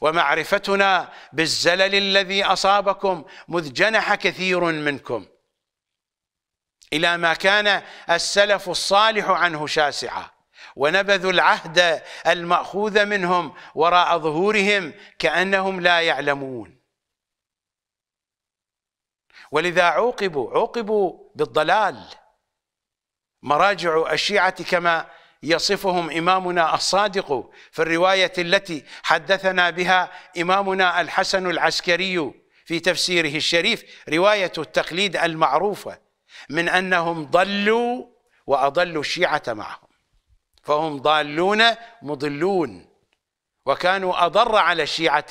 S1: ومعرفتنا بالزلل الذي أصابكم مذ جنح كثير منكم إلى ما كان السلف الصالح عنه شاسعة ونبذوا العهد المأخوذ منهم وراء ظهورهم كأنهم لا يعلمون ولذا عوقبوا عوقبوا بالضلال مراجع الشيعة كما يصفهم إمامنا الصادق في الرواية التي حدثنا بها إمامنا الحسن العسكري في تفسيره الشريف رواية التقليد المعروفة من انهم ضلوا واضلوا الشيعه معهم فهم ضالون مضلون وكانوا اضر على الشيعه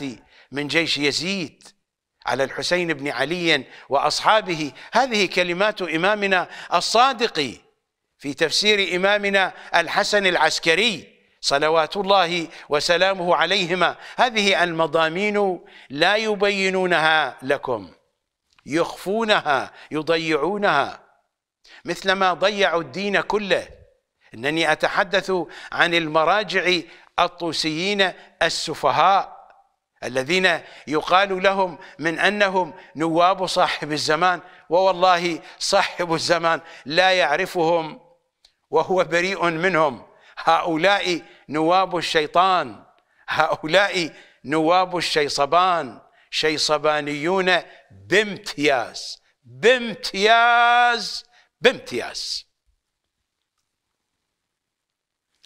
S1: من جيش يزيد على الحسين بن علي واصحابه هذه كلمات امامنا الصادق في تفسير امامنا الحسن العسكري صلوات الله وسلامه عليهما هذه المضامين لا يبينونها لكم يخفونها يضيعونها مثلما ضيعوا الدين كله انني اتحدث عن المراجع الطوسيين السفهاء الذين يقال لهم من انهم نواب صاحب الزمان ووالله صاحب الزمان لا يعرفهم وهو بريء منهم هؤلاء نواب الشيطان هؤلاء نواب الشيصبان شيصبانيون بامتياز بامتياز بامتياز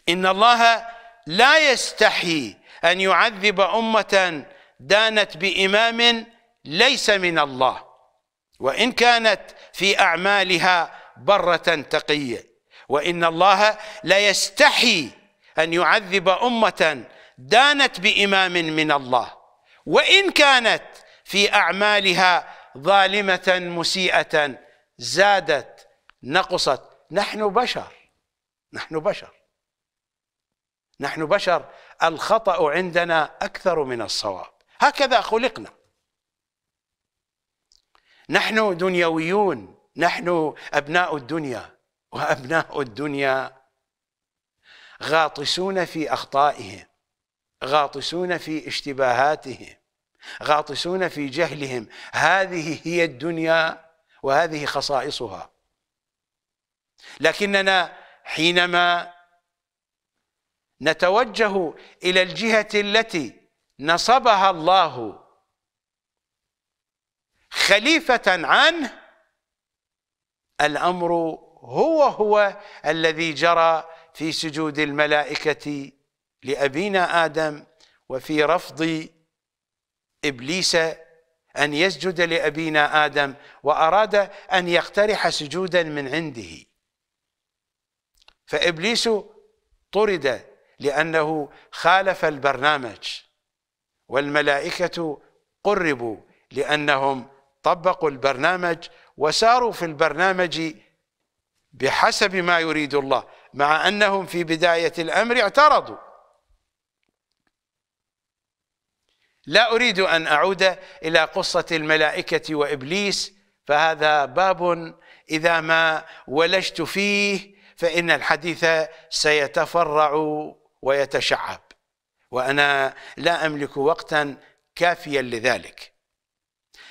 S1: إن الله لا يستحي أن يعذب أمة دانت بإمام ليس من الله وإن كانت في أعمالها برة تقية وإن الله لا يستحي أن يعذب أمة دانت بإمام من الله وإن كانت في أعمالها ظالمة مسيئة زادت نقصت نحن بشر نحن بشر نحن بشر الخطأ عندنا أكثر من الصواب هكذا خلقنا نحن دنيويون نحن أبناء الدنيا وأبناء الدنيا غاطسون في أخطائهم غاطسون في اشتباهاتهم غاطسون في جهلهم هذه هي الدنيا وهذه خصائصها لكننا حينما نتوجه الى الجهه التي نصبها الله خليفه عنه الامر هو هو الذي جرى في سجود الملائكه لابينا ادم وفي رفض ابليس ان يسجد لابينا ادم واراد ان يقترح سجودا من عنده فابليس طرد لانه خالف البرنامج والملائكه قربوا لانهم طبقوا البرنامج وساروا في البرنامج بحسب ما يريد الله مع انهم في بدايه الامر اعترضوا لا اريد ان اعود الى قصه الملائكه وابليس فهذا باب اذا ما ولجت فيه فإن الحديث سيتفرع ويتشعب وأنا لا أملك وقتا كافيا لذلك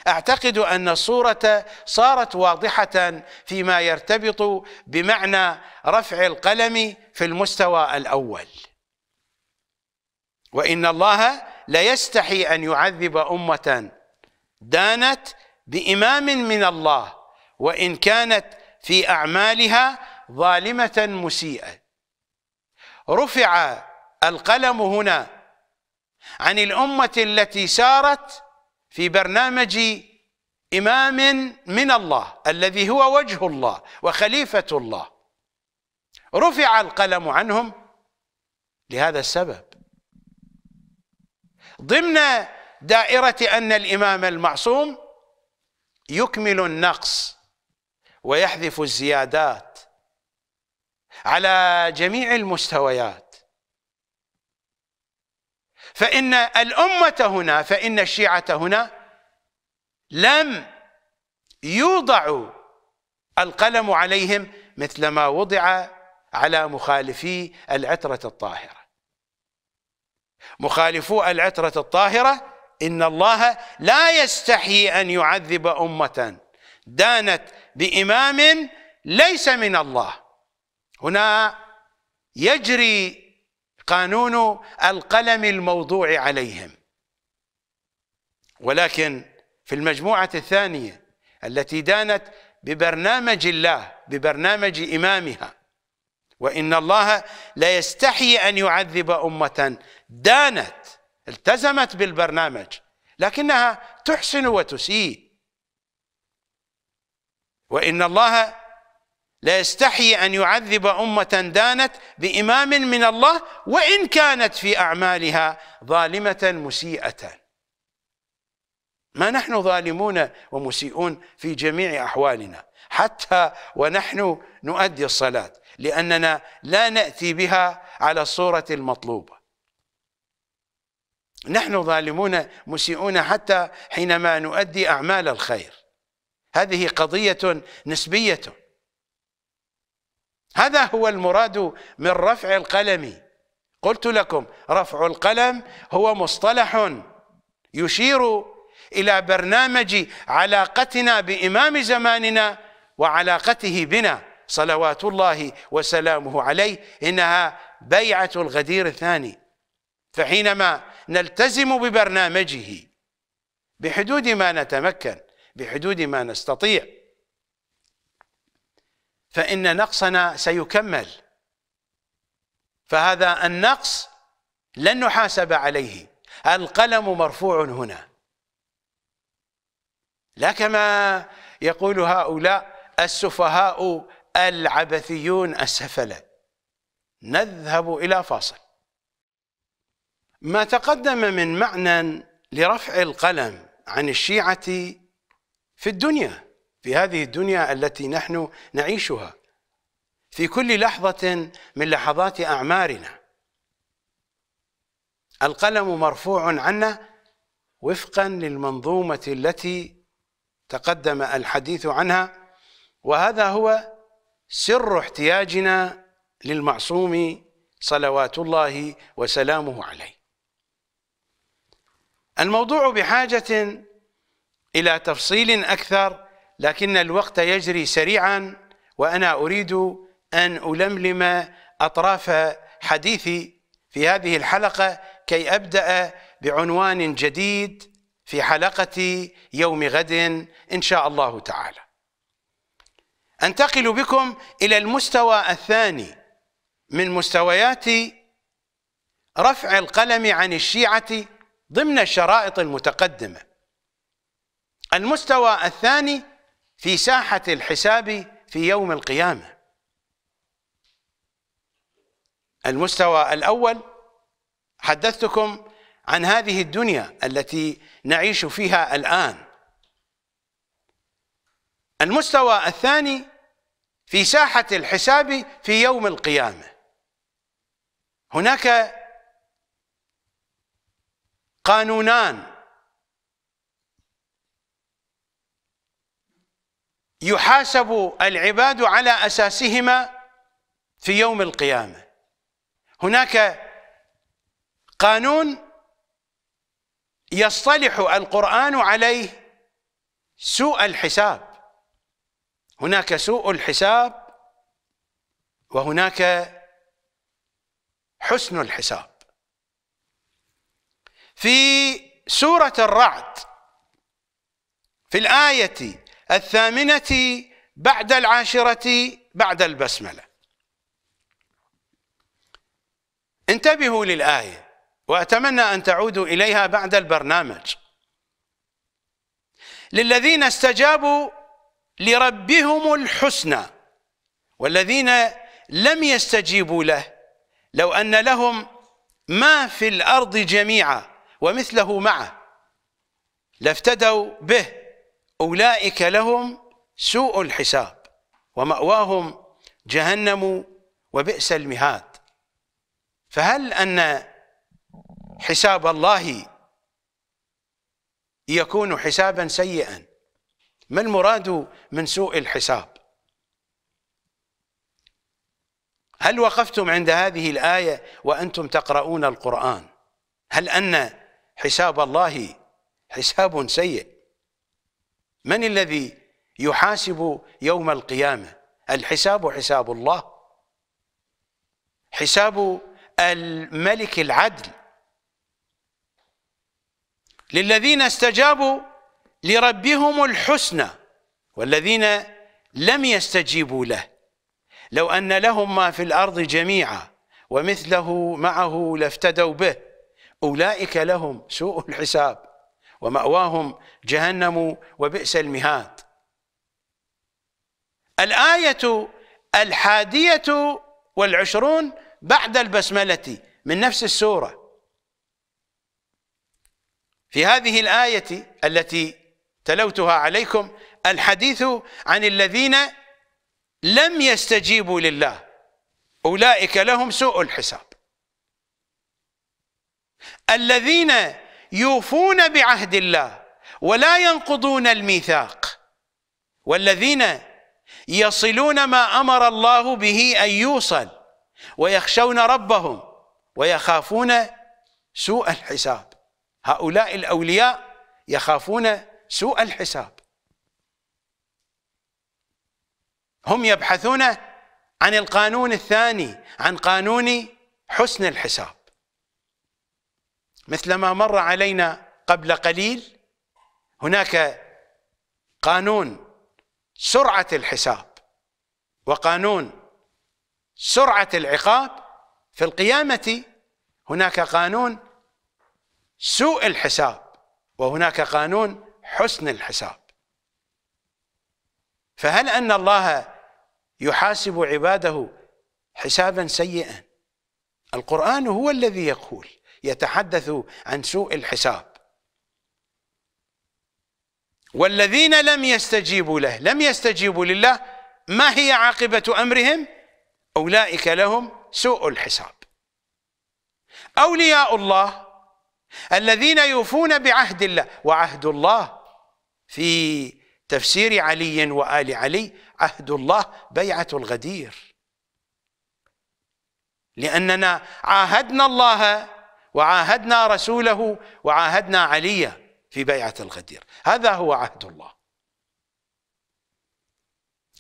S1: أعتقد أن الصورة صارت واضحة فيما يرتبط بمعنى رفع القلم في المستوى الأول وإن الله ليستحي أن يعذب أمة دانت بإمام من الله وإن كانت في أعمالها ظالمة مسيئة رفع القلم هنا عن الأمة التي سارت في برنامج إمام من الله الذي هو وجه الله وخليفة الله رفع القلم عنهم لهذا السبب ضمن دائرة أن الإمام المعصوم يكمل النقص ويحذف الزيادات على جميع المستويات فإن الأمة هنا فإن الشيعة هنا لم يوضع القلم عليهم مثلما وضع على مخالفي العترة الطاهرة مخالفو العترة الطاهرة إن الله لا يستحيي أن يعذب أمة دانت بإمام ليس من الله هنا يجري قانون القلم الموضوع عليهم ولكن في المجموعة الثانية التي دانت ببرنامج الله ببرنامج إمامها وإن الله لا يستحي أن يعذب أمة دانت التزمت بالبرنامج لكنها تحسن وتسيء وإن الله لا يستحي أن يعذب أمة دانت بإمام من الله وإن كانت في أعمالها ظالمة مسيئة ما نحن ظالمون ومسيئون في جميع أحوالنا حتى ونحن نؤدي الصلاة لأننا لا نأتي بها على الصورة المطلوبة نحن ظالمون مسيئون حتى حينما نؤدي أعمال الخير هذه قضية نسبية هذا هو المراد من رفع القلم قلت لكم رفع القلم هو مصطلح يشير إلى برنامج علاقتنا بإمام زماننا وعلاقته بنا صلوات الله وسلامه عليه إنها بيعة الغدير الثاني فحينما نلتزم ببرنامجه بحدود ما نتمكن بحدود ما نستطيع فإن نقصنا سيكمل فهذا النقص لن نحاسب عليه القلم مرفوع هنا لا كما يقول هؤلاء السفهاء العبثيون السفلة نذهب إلى فاصل ما تقدم من معنى لرفع القلم عن الشيعة في الدنيا في هذه الدنيا التي نحن نعيشها في كل لحظة من لحظات أعمارنا القلم مرفوع عنا وفقا للمنظومة التي تقدم الحديث عنها وهذا هو سر احتياجنا للمعصوم صلوات الله وسلامه عليه الموضوع بحاجة إلى تفصيل أكثر لكن الوقت يجري سريعا وأنا أريد أن ألملم أطراف حديثي في هذه الحلقة كي أبدأ بعنوان جديد في حلقة يوم غد إن شاء الله تعالى أنتقل بكم إلى المستوى الثاني من مستويات رفع القلم عن الشيعة ضمن الشرائط المتقدمة المستوى الثاني في ساحة الحساب في يوم القيامة المستوى الأول حدثتكم عن هذه الدنيا التي نعيش فيها الآن المستوى الثاني في ساحة الحساب في يوم القيامة هناك قانونان يحاسب العباد على أساسهما في يوم القيامة هناك قانون يصطلح القرآن عليه سوء الحساب هناك سوء الحساب وهناك حسن الحساب في سورة الرعد في الآية الثامنة بعد العاشرة بعد البسملة انتبهوا للآية وأتمنى أن تعودوا إليها بعد البرنامج للذين استجابوا لربهم الحسنى والذين لم يستجيبوا له لو أن لهم ما في الأرض جميعا ومثله معه لافتدوا به أولئك لهم سوء الحساب ومأواهم جهنم وبئس المهاد فهل أن حساب الله يكون حسابا سيئا ما المراد من سوء الحساب هل وقفتم عند هذه الآية وأنتم تقرؤون القرآن هل أن حساب الله حساب سيئ من الذي يحاسب يوم القيامة الحساب حساب الله حساب الملك العدل للذين استجابوا لربهم الحسنى والذين لم يستجيبوا له لو أن لهم ما في الأرض جميعا ومثله معه لافتدوا به أولئك لهم سوء الحساب ومأواهم جهنم وبئس المهاد الآية الحادية والعشرون بعد البسملة من نفس السورة في هذه الآية التي تلوتها عليكم الحديث عن الذين لم يستجيبوا لله أولئك لهم سوء الحساب الذين يوفون بعهد الله ولا ينقضون الميثاق والذين يصلون ما امر الله به ان يوصل ويخشون ربهم ويخافون سوء الحساب هؤلاء الاولياء يخافون سوء الحساب هم يبحثون عن القانون الثاني عن قانون حسن الحساب مثل ما مر علينا قبل قليل هناك قانون سرعة الحساب وقانون سرعة العقاب في القيامة هناك قانون سوء الحساب وهناك قانون حسن الحساب فهل أن الله يحاسب عباده حسابا سيئا القرآن هو الذي يقول يتحدث عن سوء الحساب والذين لم يستجيبوا له لم يستجيبوا لله ما هي عاقبة أمرهم أولئك لهم سوء الحساب أولياء الله الذين يوفون بعهد الله وعهد الله في تفسير علي وآل علي عهد الله بيعة الغدير لأننا عاهدنا الله وعاهدنا رسوله وعاهدنا عليا في بيعة الغدير هذا هو عهد الله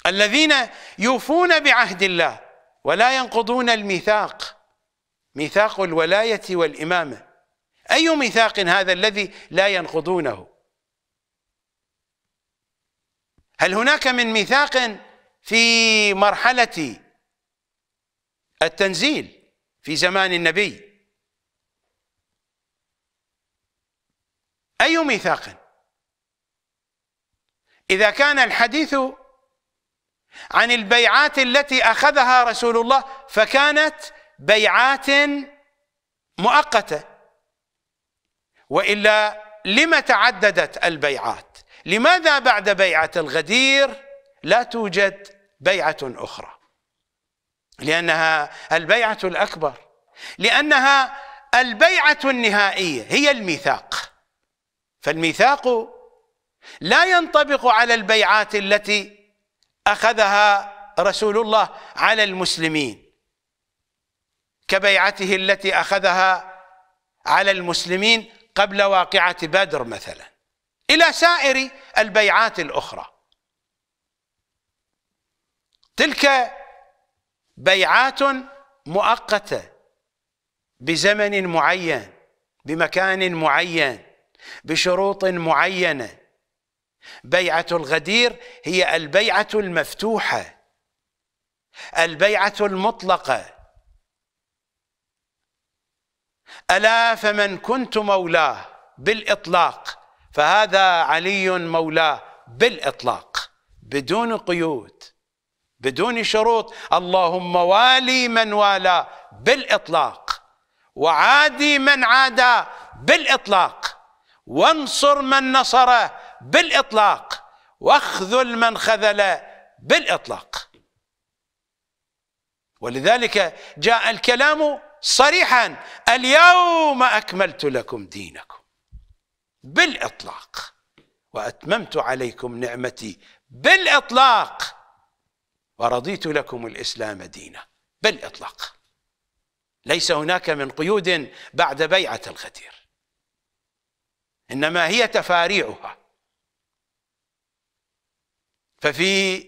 S1: الذين يوفون بعهد الله ولا ينقضون الميثاق ميثاق الولاية والإمامة أي ميثاق هذا الذي لا ينقضونه هل هناك من ميثاق في مرحلة التنزيل في زمان النبي أي ميثاق إذا كان الحديث عن البيعات التي أخذها رسول الله فكانت بيعات مؤقتة وإلا لما تعددت البيعات لماذا بعد بيعة الغدير لا توجد بيعة أخرى لأنها البيعة الأكبر لأنها البيعة النهائية هي الميثاق فالميثاق لا ينطبق على البيعات التي أخذها رسول الله على المسلمين كبيعته التي أخذها على المسلمين قبل واقعة بدر مثلا إلى سائر البيعات الأخرى تلك بيعات مؤقته بزمن معين بمكان معين بشروط معينه بيعه الغدير هي البيعه المفتوحه البيعه المطلقه الا فمن كنت مولاه بالاطلاق فهذا علي مولاه بالاطلاق بدون قيود بدون شروط اللهم والي من والى بالاطلاق وعادي من عادى بالاطلاق وانصر من نصره بالإطلاق واخذل من خذله بالإطلاق ولذلك جاء الكلام صريحا اليوم أكملت لكم دينكم بالإطلاق وأتممت عليكم نعمتي بالإطلاق ورضيت لكم الإسلام دينا بالإطلاق ليس هناك من قيود بعد بيعة الغدير انما هي تفاريعها ففي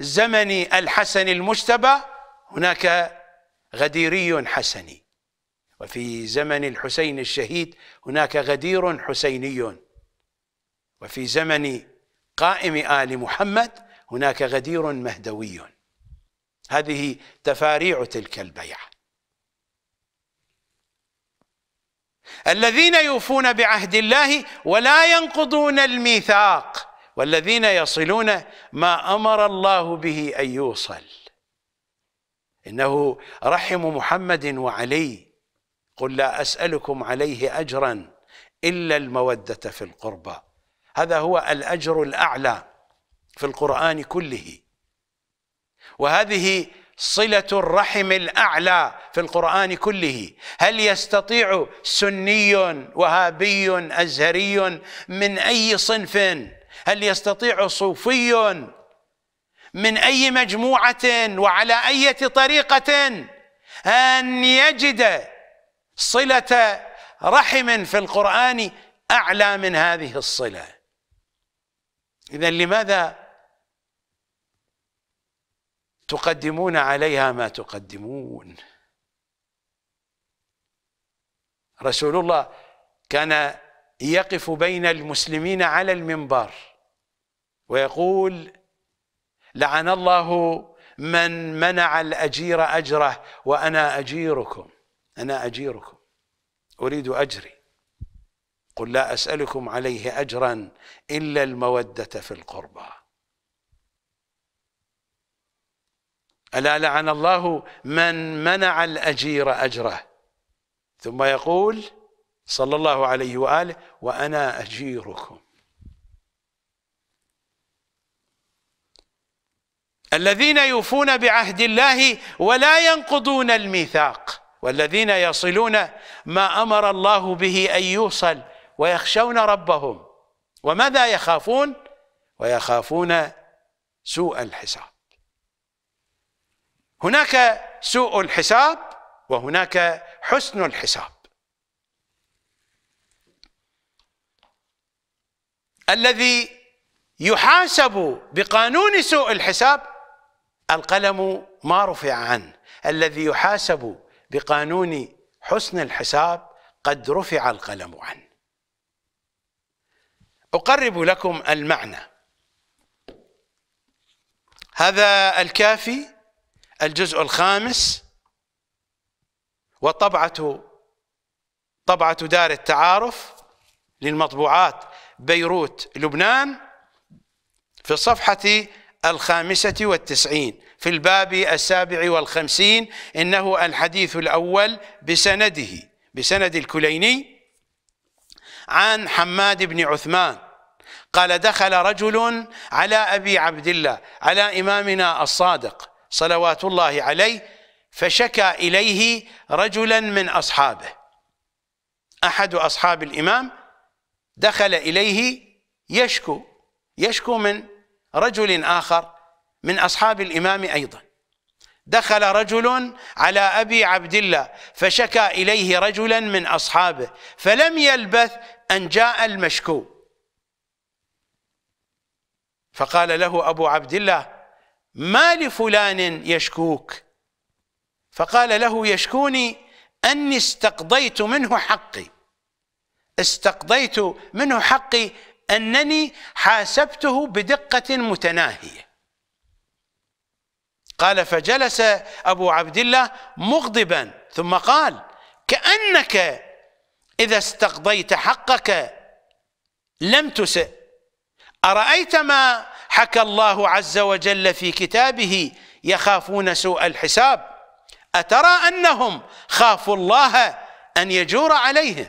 S1: زمن الحسن المجتبى هناك غديري حسني وفي زمن الحسين الشهيد هناك غدير حسيني وفي زمن قائم آل محمد هناك غدير مهدوي هذه تفاريع تلك البيعه الذين يوفون بعهد الله ولا ينقضون الميثاق والذين يصلون ما امر الله به ان يوصل انه رحم محمد وعلي قل لا اسالكم عليه اجرا الا الموده في القربى هذا هو الاجر الاعلى في القران كله وهذه صلة الرحم الأعلى في القرآن كله هل يستطيع سني وهابي أزهري من أي صنف هل يستطيع صوفي من أي مجموعة وعلى أي طريقة أن يجد صلة رحم في القرآن أعلى من هذه الصلة إذا لماذا تقدمون عليها ما تقدمون رسول الله كان يقف بين المسلمين على المنبر ويقول لعن الله من منع الأجير أجره وأنا أجيركم أنا أجيركم أريد أجري قل لا أسألكم عليه أجرا إلا المودة في القربى ألا لعن الله من منع الأجير أجره ثم يقول صلى الله عليه وآله وأنا أجيركم الذين يوفون بعهد الله ولا ينقضون الميثاق والذين يصلون ما أمر الله به أن يوصل ويخشون ربهم وماذا يخافون ويخافون سوء الحساب هناك سوء الحساب وهناك حسن الحساب الذي يحاسب بقانون سوء الحساب القلم ما رفع عنه الذي يحاسب بقانون حسن الحساب قد رفع القلم عنه أقرب لكم المعنى هذا الكافي الجزء الخامس وطبعة طبعة دار التعارف للمطبوعات بيروت لبنان في الصفحة الخامسة والتسعين في الباب السابع والخمسين إنه الحديث الأول بسنده بسند الكليني عن حماد بن عثمان قال دخل رجل على أبي عبد الله على إمامنا الصادق صلوات الله عليه فشكى إليه رجلا من أصحابه أحد أصحاب الإمام دخل إليه يشكو يشكو من رجل آخر من أصحاب الإمام أيضا دخل رجل على أبي عبد الله فشكى إليه رجلا من أصحابه فلم يلبث أن جاء المشكو فقال له أبو عبد الله ما لفلان يشكوك فقال له يشكوني أني استقضيت منه حقي استقضيت منه حقي أنني حاسبته بدقة متناهية قال فجلس أبو عبد الله مغضبا ثم قال كأنك إذا استقضيت حقك لم تسئ أرأيت ما حكى الله عز وجل في كتابه يخافون سوء الحساب أترى أنهم خافوا الله أن يجور عليهم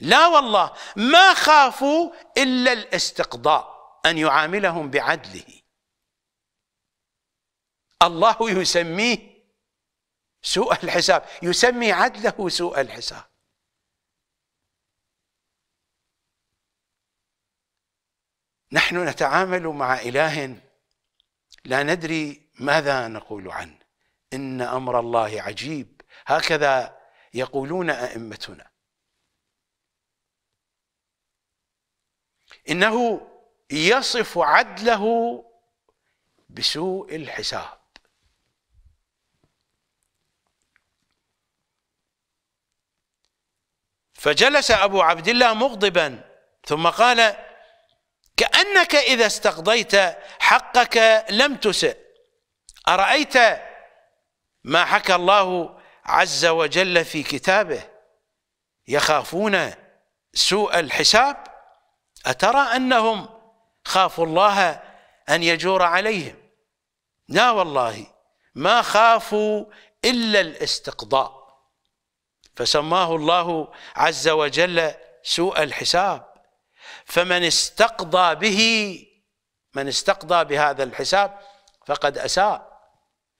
S1: لا والله ما خافوا إلا الاستقضاء أن يعاملهم بعدله الله يسميه سوء الحساب يسمي عدله سوء الحساب نحن نتعامل مع إله لا ندري ماذا نقول عنه إن أمر الله عجيب هكذا يقولون أئمتنا إنه يصف عدله بسوء الحساب فجلس أبو عبد الله مغضبا ثم قال كأنك إذا استقضيت حقك لم تسئ أرأيت ما حكى الله عز وجل في كتابه يخافون سوء الحساب أترى أنهم خافوا الله أن يجور عليهم لا والله ما خافوا إلا الاستقضاء فسماه الله عز وجل سوء الحساب فمن استقضى به من استقضى بهذا الحساب فقد أساء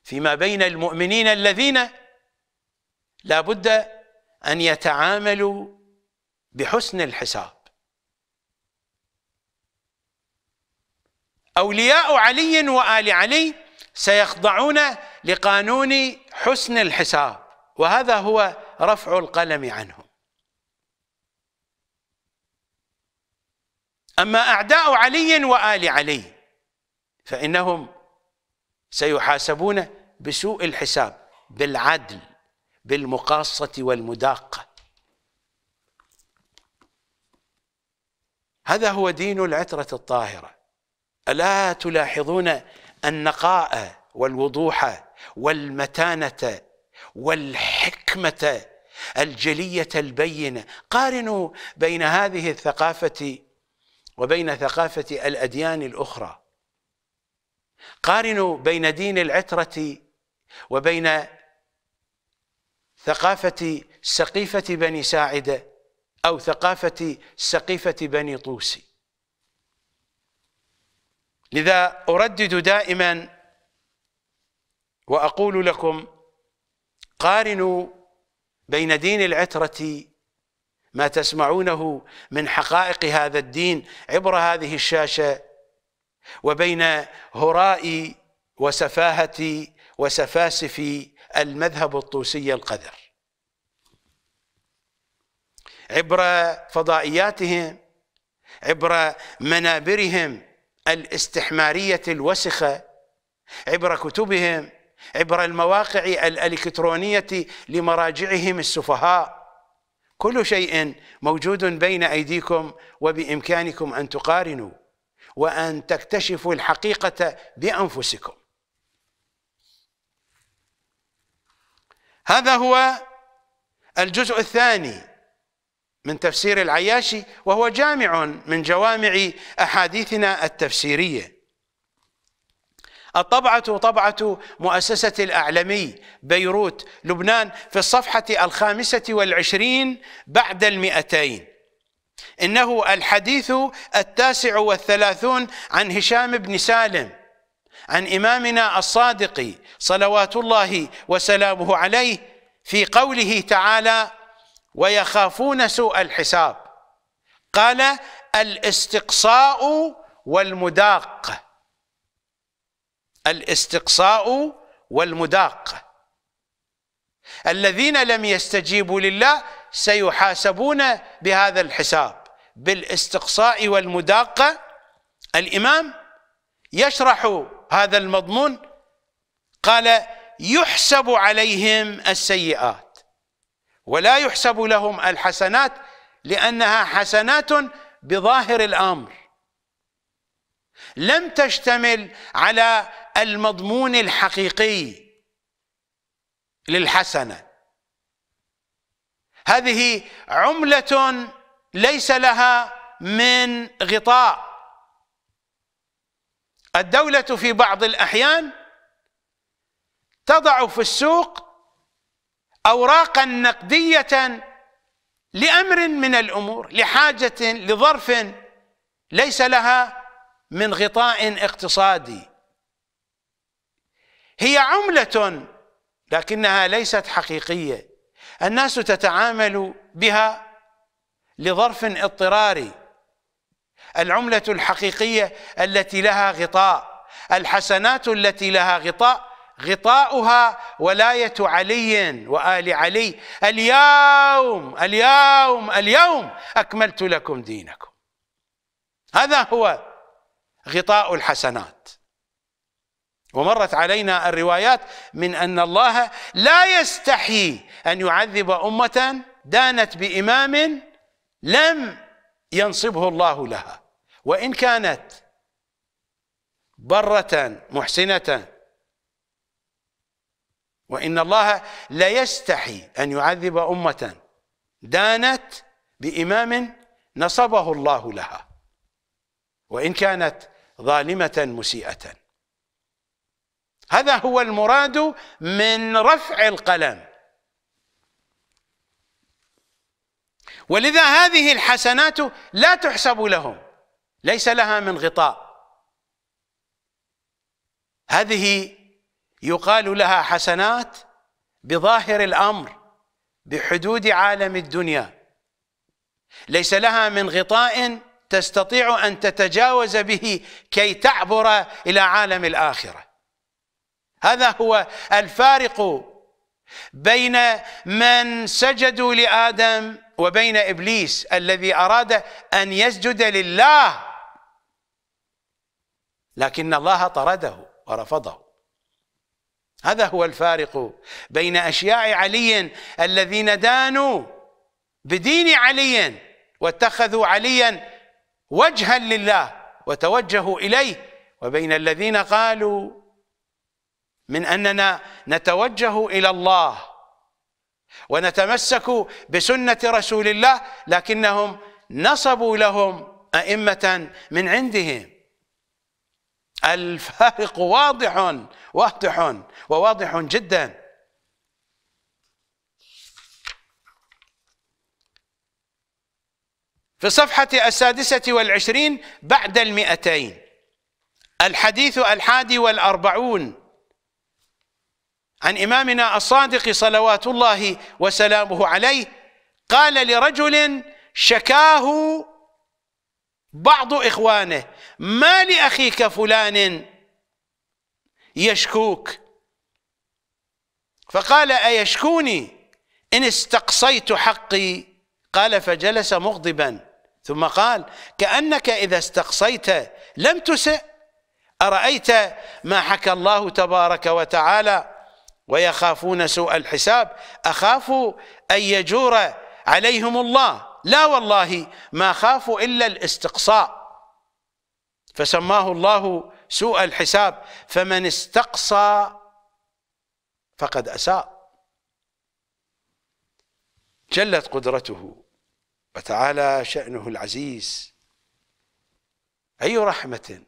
S1: فيما بين المؤمنين الذين لا بد أن يتعاملوا بحسن الحساب أولياء علي وآل علي سيخضعون لقانون حسن الحساب وهذا هو رفع القلم عنهم أما أعداء علي وآل علي فإنهم سيحاسبون بسوء الحساب بالعدل بالمقاصة والمداقة هذا هو دين العترة الطاهرة ألا تلاحظون النقاء والوضوح والمتانة والحكمة الجلية البينة قارنوا بين هذه الثقافة وبين ثقافة الأديان الأخرى قارنوا بين دين العترة وبين ثقافة سقيفة بني ساعدة أو ثقافة سقيفة بني طوسي لذا أردد دائما وأقول لكم قارنوا بين دين العترة ما تسمعونه من حقائق هذا الدين عبر هذه الشاشه وبين هرائي وسفاهتي وسفاسفي المذهب الطوسي القذر عبر فضائياتهم عبر منابرهم الاستحماريه الوسخه عبر كتبهم عبر المواقع الالكترونيه لمراجعهم السفهاء كل شيء موجود بين ايديكم وبامكانكم ان تقارنوا وان تكتشفوا الحقيقه بانفسكم هذا هو الجزء الثاني من تفسير العياشي وهو جامع من جوامع احاديثنا التفسيريه الطبعة طبعة مؤسسة الأعلمي بيروت لبنان في الصفحة الخامسة والعشرين بعد المئتين إنه الحديث التاسع والثلاثون عن هشام بن سالم عن إمامنا الصادق صلوات الله وسلامه عليه في قوله تعالى ويخافون سوء الحساب قال الاستقصاء والمداق الاستقصاء والمداقه الذين لم يستجيبوا لله سيحاسبون بهذا الحساب بالاستقصاء والمداقه الامام يشرح هذا المضمون قال يحسب عليهم السيئات ولا يحسب لهم الحسنات لانها حسنات بظاهر الامر لم تشتمل على المضمون الحقيقي للحسنه هذه عمله ليس لها من غطاء الدوله في بعض الاحيان تضع في السوق اوراقا نقديه لامر من الامور لحاجه لظرف ليس لها من غطاء اقتصادي هي عملة لكنها ليست حقيقية الناس تتعامل بها لظرف اضطراري العملة الحقيقية التي لها غطاء الحسنات التي لها غطاء غطاؤها ولاية علي وآل علي اليوم اليوم اليوم أكملت لكم دينكم هذا هو غطاء الحسنات ومرت علينا الروايات من ان الله لا يستحي ان يعذب امه دانت بامام لم ينصبه الله لها وان كانت بره محسنه وان الله لا يستحي ان يعذب امه دانت بامام نصبه الله لها وان كانت ظالمة مسيئة هذا هو المراد من رفع القلم ولذا هذه الحسنات لا تحسب لهم ليس لها من غطاء هذه يقال لها حسنات بظاهر الامر بحدود عالم الدنيا ليس لها من غطاء تستطيع أن تتجاوز به كي تعبر إلى عالم الآخرة هذا هو الفارق بين من سجدوا لآدم وبين إبليس الذي أراد أن يسجد لله لكن الله طرده ورفضه هذا هو الفارق بين أشياء علي الذين دانوا بدين علي واتخذوا عليا وجها لله وتوجهوا إليه وبين الذين قالوا من أننا نتوجه إلى الله ونتمسك بسنة رسول الله لكنهم نصبوا لهم أئمة من عندهم الفارق واضح واضح وواضح جدا في الصفحة السادسة والعشرين بعد المئتين الحديث الحادي والأربعون عن إمامنا الصادق صلوات الله وسلامه عليه قال لرجل شكاه بعض إخوانه ما لأخيك فلان يشكوك فقال أيشكوني إن استقصيت حقي قال فجلس مغضبا ثم قال كأنك إذا استقصيت لم تسئ أرأيت ما حكى الله تبارك وتعالى ويخافون سوء الحساب أخاف أن يجور عليهم الله لا والله ما خافوا إلا الاستقصاء فسماه الله سوء الحساب فمن استقصى فقد أساء جلت قدرته وتعالى شأنه العزيز أي رحمة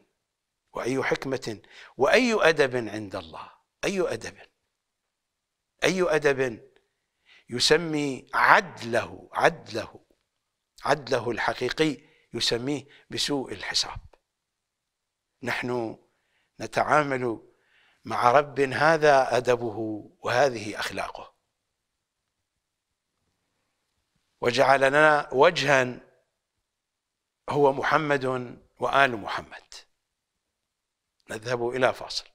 S1: وأي حكمة وأي أدب عند الله أي أدب أي أدب يسمي عدله عدله عدله الحقيقي يسميه بسوء الحساب نحن نتعامل مع رب هذا أدبه وهذه أخلاقه وجعل لنا وجها هو محمد وآل محمد نذهب إلى فاصل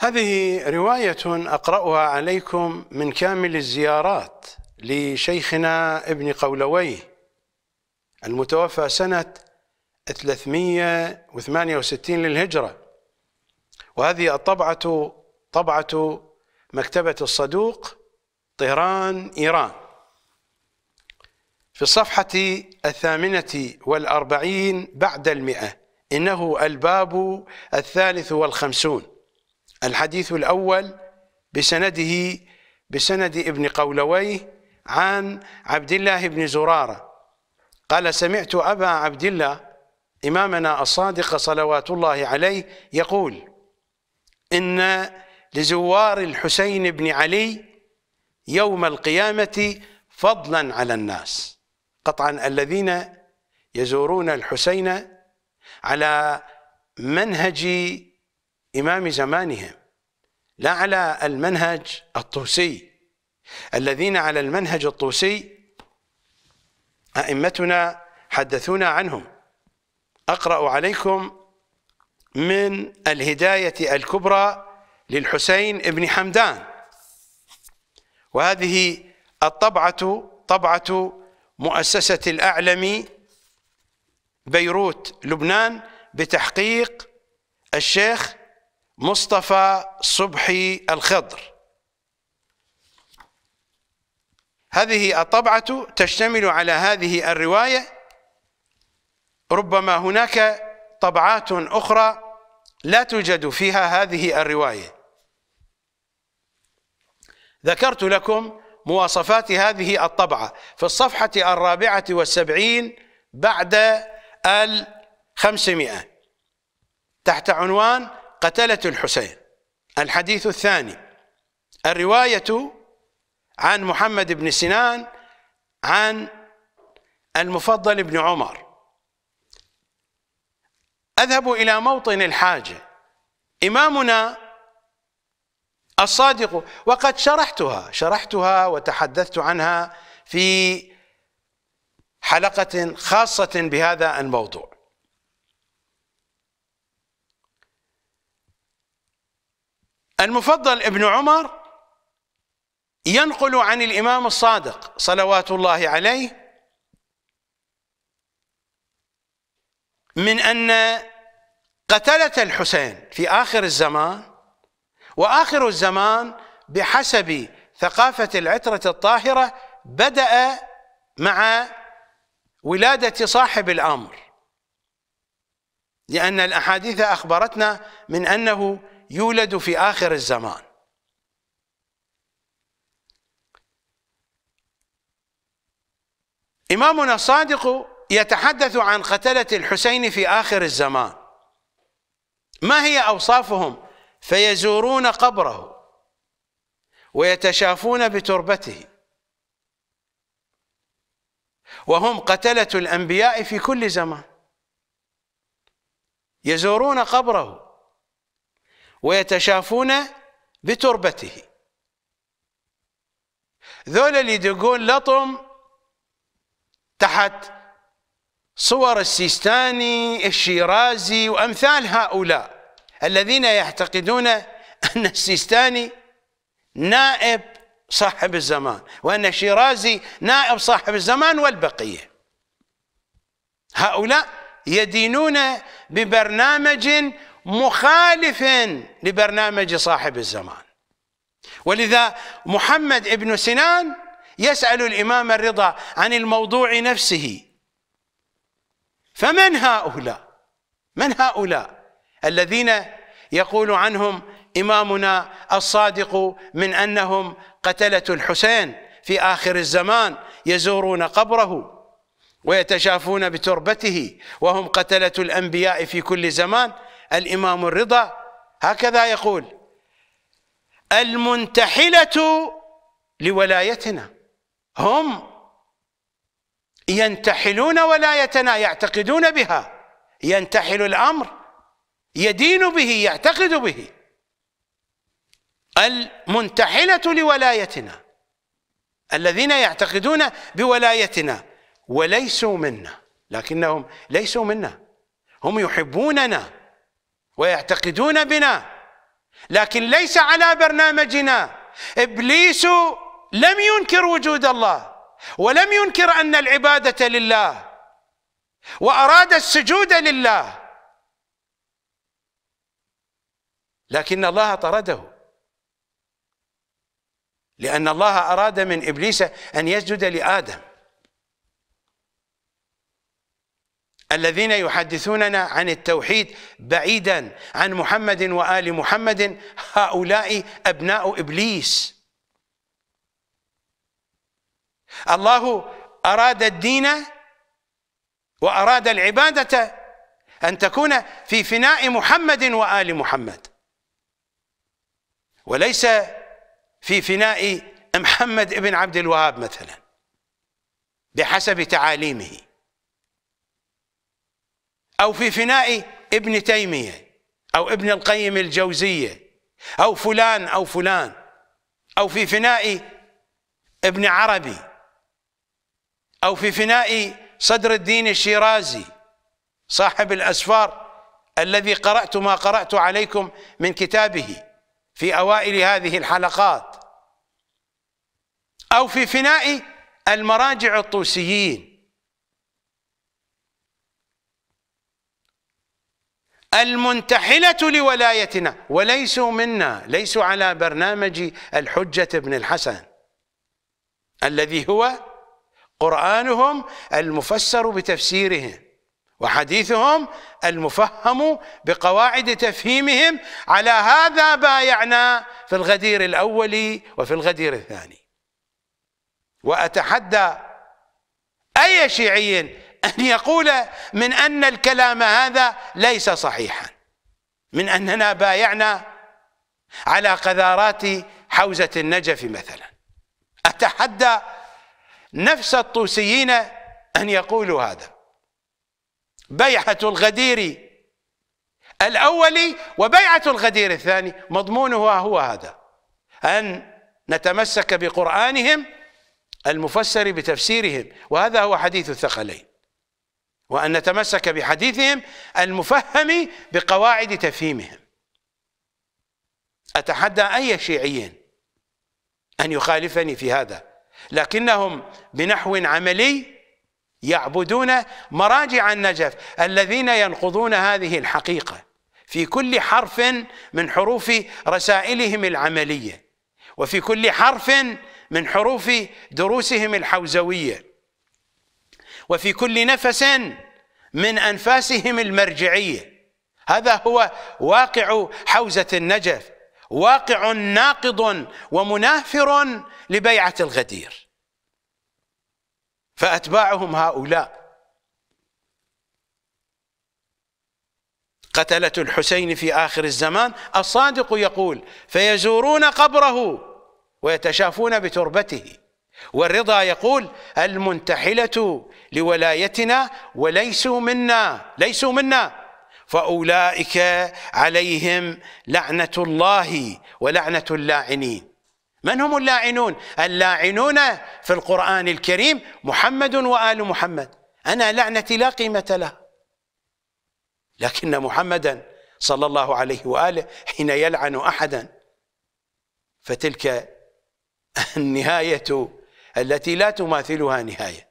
S1: هذه رواية أقرأها عليكم من كامل الزيارات لشيخنا ابن قولويه المتوفى سنة 368 للهجرة وهذه الطبعة طبعة مكتبة الصدوق طهران إيران في الصفحة الثامنة والأربعين بعد المئة إنه الباب الثالث والخمسون الحديث الأول بسنده بسند ابن قولويه عن عبد الله بن زرارة قال سمعت أبا عبد الله إمامنا الصادق صلوات الله عليه يقول إن لزوار الحسين بن علي يوم القيامة فضلا على الناس قطعا الذين يزورون الحسين على منهج إمام زمانهم لا على المنهج الطوسي الذين على المنهج الطوسي أئمتنا حدثونا عنهم أقرأ عليكم من الهداية الكبرى للحسين ابن حمدان وهذه الطبعة طبعة مؤسسة الأعلم بيروت لبنان بتحقيق الشيخ مصطفى صبحي الخضر هذه الطبعة تشتمل على هذه الرواية ربما هناك طبعات أخرى لا توجد فيها هذه الرواية ذكرت لكم مواصفات هذه الطبعة في الصفحة الرابعة والسبعين بعد الخمسمائة تحت عنوان قتلة الحسين الحديث الثاني الرواية عن محمد بن سنان عن المفضل بن عمر أذهب إلى موطن الحاجة إمامنا الصادق وقد شرحتها شرحتها وتحدثت عنها في حلقة خاصة بهذا الموضوع المفضل ابن عمر ينقل عن الإمام الصادق صلوات الله عليه من أن قتلة الحسين في آخر الزمان واخر الزمان بحسب ثقافه العتره الطاهره بدا مع ولاده صاحب الامر لان الاحاديث اخبرتنا من انه يولد في اخر الزمان إمامنا الصادق يتحدث عن قتلة الحسين في آخر الزمان ما هي أوصافهم فيزورون قبره ويتشافون بتربته وهم قتلة الأنبياء في كل زمان يزورون قبره ويتشافون بتربته ذول اللي يدقون لطم تحت صور السيستاني الشيرازي وأمثال هؤلاء الذين يعتقدون أن السيستاني نائب صاحب الزمان وأن الشيرازي نائب صاحب الزمان والبقية هؤلاء يدينون ببرنامج مخالف لبرنامج صاحب الزمان ولذا محمد ابن سنان يسأل الإمام الرضا عن الموضوع نفسه فمن هؤلاء من هؤلاء الذين يقول عنهم إمامنا الصادق من أنهم قتلة الحسين في آخر الزمان يزورون قبره ويتشافون بتربته وهم قتلة الأنبياء في كل زمان الإمام الرضا هكذا يقول المنتحلة لولايتنا هم ينتحلون ولايتنا يعتقدون بها ينتحل الأمر يدين به يعتقد به المنتحلة لولايتنا الذين يعتقدون بولايتنا وليسوا منا لكنهم ليسوا منا هم يحبوننا ويعتقدون بنا لكن ليس على برنامجنا ابليس لم ينكر وجود الله ولم ينكر ان العباده لله واراد السجود لله لكن الله طرده لأن الله أراد من إبليس أن يسجد لآدم الذين يحدثوننا عن التوحيد بعيدا عن محمد وآل محمد هؤلاء أبناء إبليس الله أراد الدين وأراد العبادة أن تكون في فناء محمد وآل محمد وليس في فناء محمد بن عبد الوهاب مثلا بحسب تعاليمه أو في فناء ابن تيمية أو ابن القيم الجوزية أو فلان أو فلان أو في فناء ابن عربي أو في فناء صدر الدين الشيرازي صاحب الأسفار الذي قرأت ما قرأت عليكم من كتابه في اوائل هذه الحلقات او في فناء المراجع الطوسيين المنتحله لولايتنا وليسوا منا ليسوا على برنامج الحجه بن الحسن الذي هو قرانهم المفسر بتفسيرهم وحديثهم المفهم بقواعد تفهيمهم على هذا بايعنا في الغدير الأول وفي الغدير الثاني وأتحدى أي شيعي أن يقول من أن الكلام هذا ليس صحيحا من أننا بايعنا على قذارات حوزة النجف مثلا أتحدى نفس الطوسيين أن يقولوا هذا بيعة الغدير الأول وبيعة الغدير الثاني مضمونها هو هذا أن نتمسك بقرآنهم المفسر بتفسيرهم وهذا هو حديث الثقلين وأن نتمسك بحديثهم المفهم بقواعد تفهيمهم أتحدى أي شيعي أن يخالفني في هذا لكنهم بنحو عملي يعبدون مراجع النجف الذين ينقضون هذه الحقيقة في كل حرف من حروف رسائلهم العملية وفي كل حرف من حروف دروسهم الحوزوية وفي كل نفس من أنفاسهم المرجعية هذا هو واقع حوزة النجف واقع ناقض ومنافر لبيعة الغدير فأتباعهم هؤلاء قتلة الحسين في آخر الزمان الصادق يقول فيزورون قبره ويتشافون بتربته والرضا يقول المنتحلة لولايتنا وليسوا منا ليسوا منا فأولئك عليهم لعنة الله ولعنة اللاعنين من هم اللاعنون اللاعنون في القرآن الكريم محمد وآل محمد أنا لعنتي لا قيمة لها لكن محمدا صلى الله عليه وآله حين يلعن أحدا فتلك النهاية التي لا تماثلها نهاية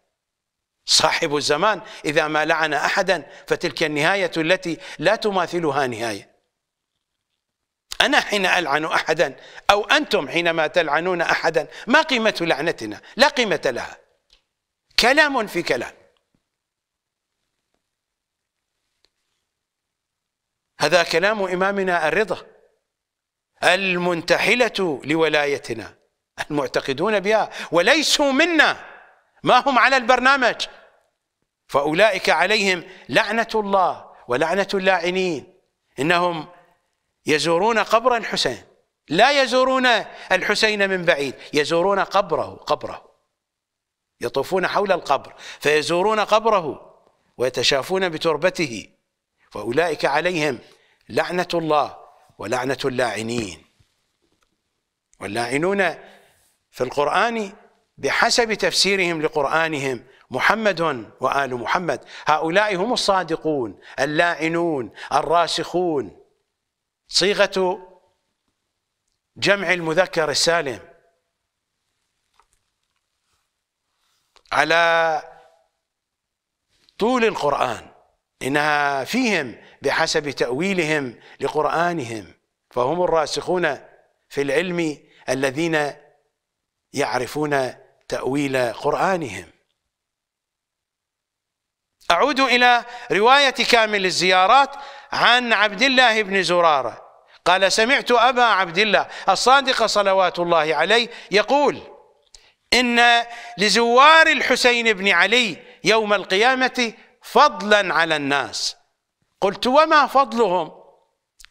S1: صاحب الزمان إذا ما لعن أحدا فتلك النهاية التي لا تماثلها نهاية أنا حين ألعن أحدا أو أنتم حينما تلعنون أحدا ما قيمة لعنتنا لا قيمة لها كلام في كلام هذا كلام إمامنا الرضا المنتحلة لولايتنا المعتقدون بها وليسوا منا ما هم على البرنامج فأولئك عليهم لعنة الله ولعنة اللاعنين إنهم يزورون قبر الحسين لا يزورون الحسين من بعيد يزورون قبره قبره يطوفون حول القبر فيزورون قبره ويتشافون بتربته فأولئك عليهم لعنة الله ولعنة اللاعنين واللاعنون في القرآن بحسب تفسيرهم لقرآنهم محمد وآل محمد هؤلاء هم الصادقون اللاعنون الراسخون صيغة جمع المذكر السالم على طول القرآن إنها فيهم بحسب تأويلهم لقرآنهم فهم الراسخون في العلم الذين يعرفون تأويل قرآنهم أعود إلى رواية كامل الزيارات عن عبد الله بن زرارة قال سمعت أبا عبد الله الصادق صلوات الله عليه يقول إن لزوار الحسين بن علي يوم القيامة فضلا على الناس قلت وما فضلهم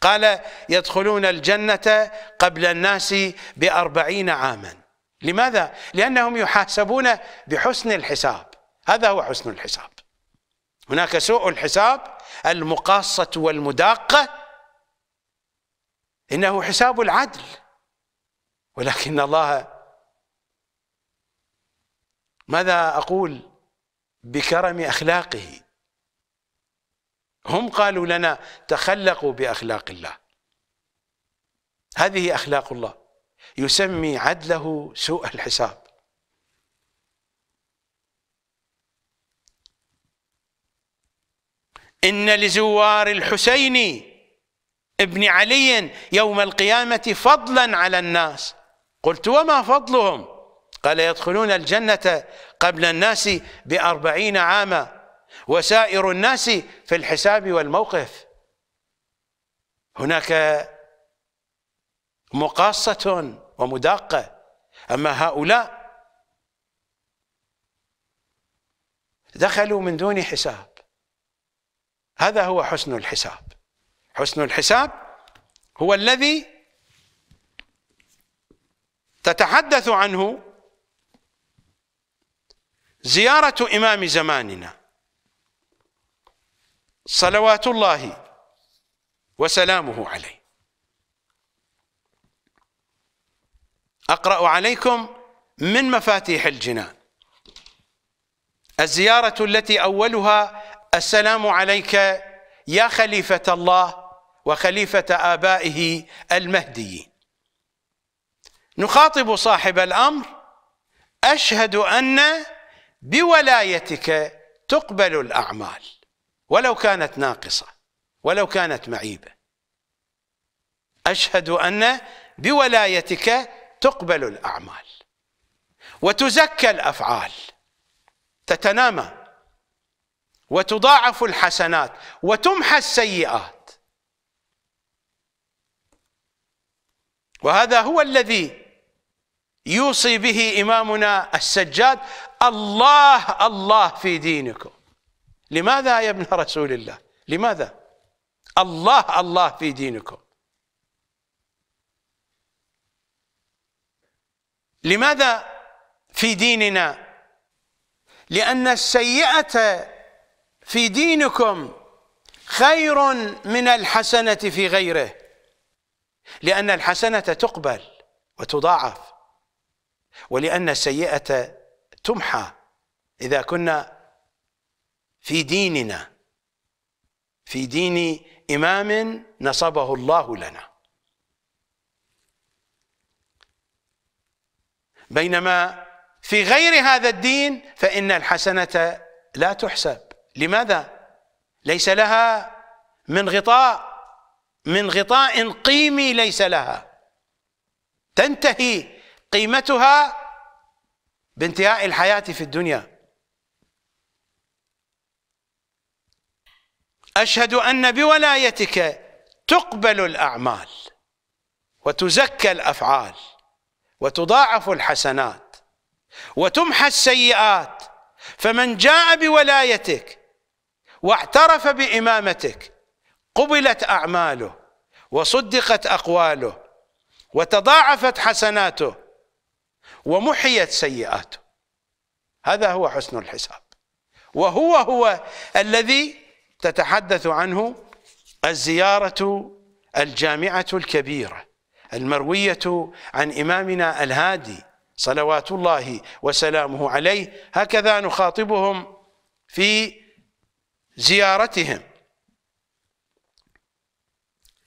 S1: قال يدخلون الجنة قبل الناس بأربعين عاما لماذا؟ لأنهم يحاسبون بحسن الحساب هذا هو حسن الحساب هناك سوء الحساب المقاصة والمداقة إنه حساب العدل ولكن الله ماذا أقول بكرم أخلاقه هم قالوا لنا تخلقوا بأخلاق الله هذه أخلاق الله يسمي عدله سوء الحساب إن لزوار الحسين ابن علي يوم القيامة فضلا على الناس قلت وما فضلهم قال يدخلون الجنة قبل الناس بأربعين عاما وسائر الناس في الحساب والموقف هناك مقاصة ومداقة أما هؤلاء دخلوا من دون حساب هذا هو حسن الحساب حسن الحساب هو الذي تتحدث عنه زيارة إمام زماننا صلوات الله وسلامه عليه أقرأ عليكم من مفاتيح الجنان الزيارة التي أولها السلام عليك يا خليفة الله وخليفة آبائه المهديين نخاطب صاحب الأمر أشهد أن بولايتك تقبل الأعمال ولو كانت ناقصة ولو كانت معيبة أشهد أن بولايتك تقبل الأعمال وتزكى الأفعال تتنامى وتضاعف الحسنات وتمحى السيئات وهذا هو الذي يوصي به إمامنا السجاد الله الله في دينكم لماذا يا ابن رسول الله لماذا الله الله في دينكم لماذا في ديننا لأن السيئة في دينكم خير من الحسنة في غيره لأن الحسنة تقبل وتضاعف ولأن السيئة تمحى إذا كنا في ديننا في دين إمام نصبه الله لنا بينما في غير هذا الدين فإن الحسنة لا تحسب لماذا ليس لها من غطاء من غطاء قيمي ليس لها تنتهي قيمتها بانتهاء الحياة في الدنيا أشهد أن بولايتك تقبل الأعمال وتزكى الأفعال وتضاعف الحسنات وتمحى السيئات فمن جاء بولايتك واعترف بإمامتك قبلت أعماله وصدقت أقواله وتضاعفت حسناته ومحيت سيئاته هذا هو حسن الحساب وهو هو الذي تتحدث عنه الزيارة الجامعة الكبيرة المروية عن إمامنا الهادي صلوات الله وسلامه عليه هكذا نخاطبهم في زيارتهم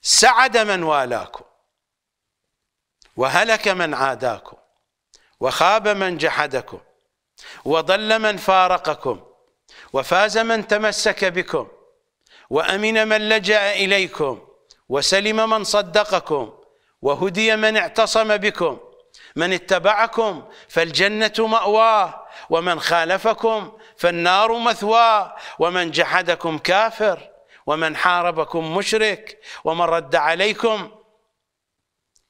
S1: سعد من والاكم وهلك من عاداكم وخاب من جحدكم وضل من فارقكم وفاز من تمسك بكم وامن من لجا اليكم وسلم من صدقكم وهدي من اعتصم بكم من اتبعكم فالجنه ماواه ومن خالفكم فالنار مثواه ومن جحدكم كافر ومن حاربكم مشرك ومن رد عليكم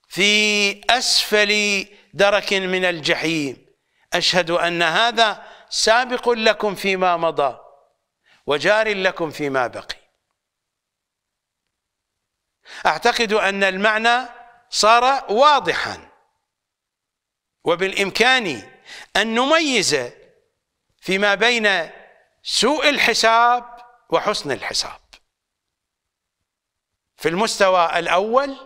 S1: في اسفل درك من الجحيم اشهد ان هذا سابق لكم فيما مضى وجار لكم فيما بقي اعتقد ان المعنى صار واضحا وبالامكان أن نميز فيما بين سوء الحساب وحسن الحساب في المستوى الأول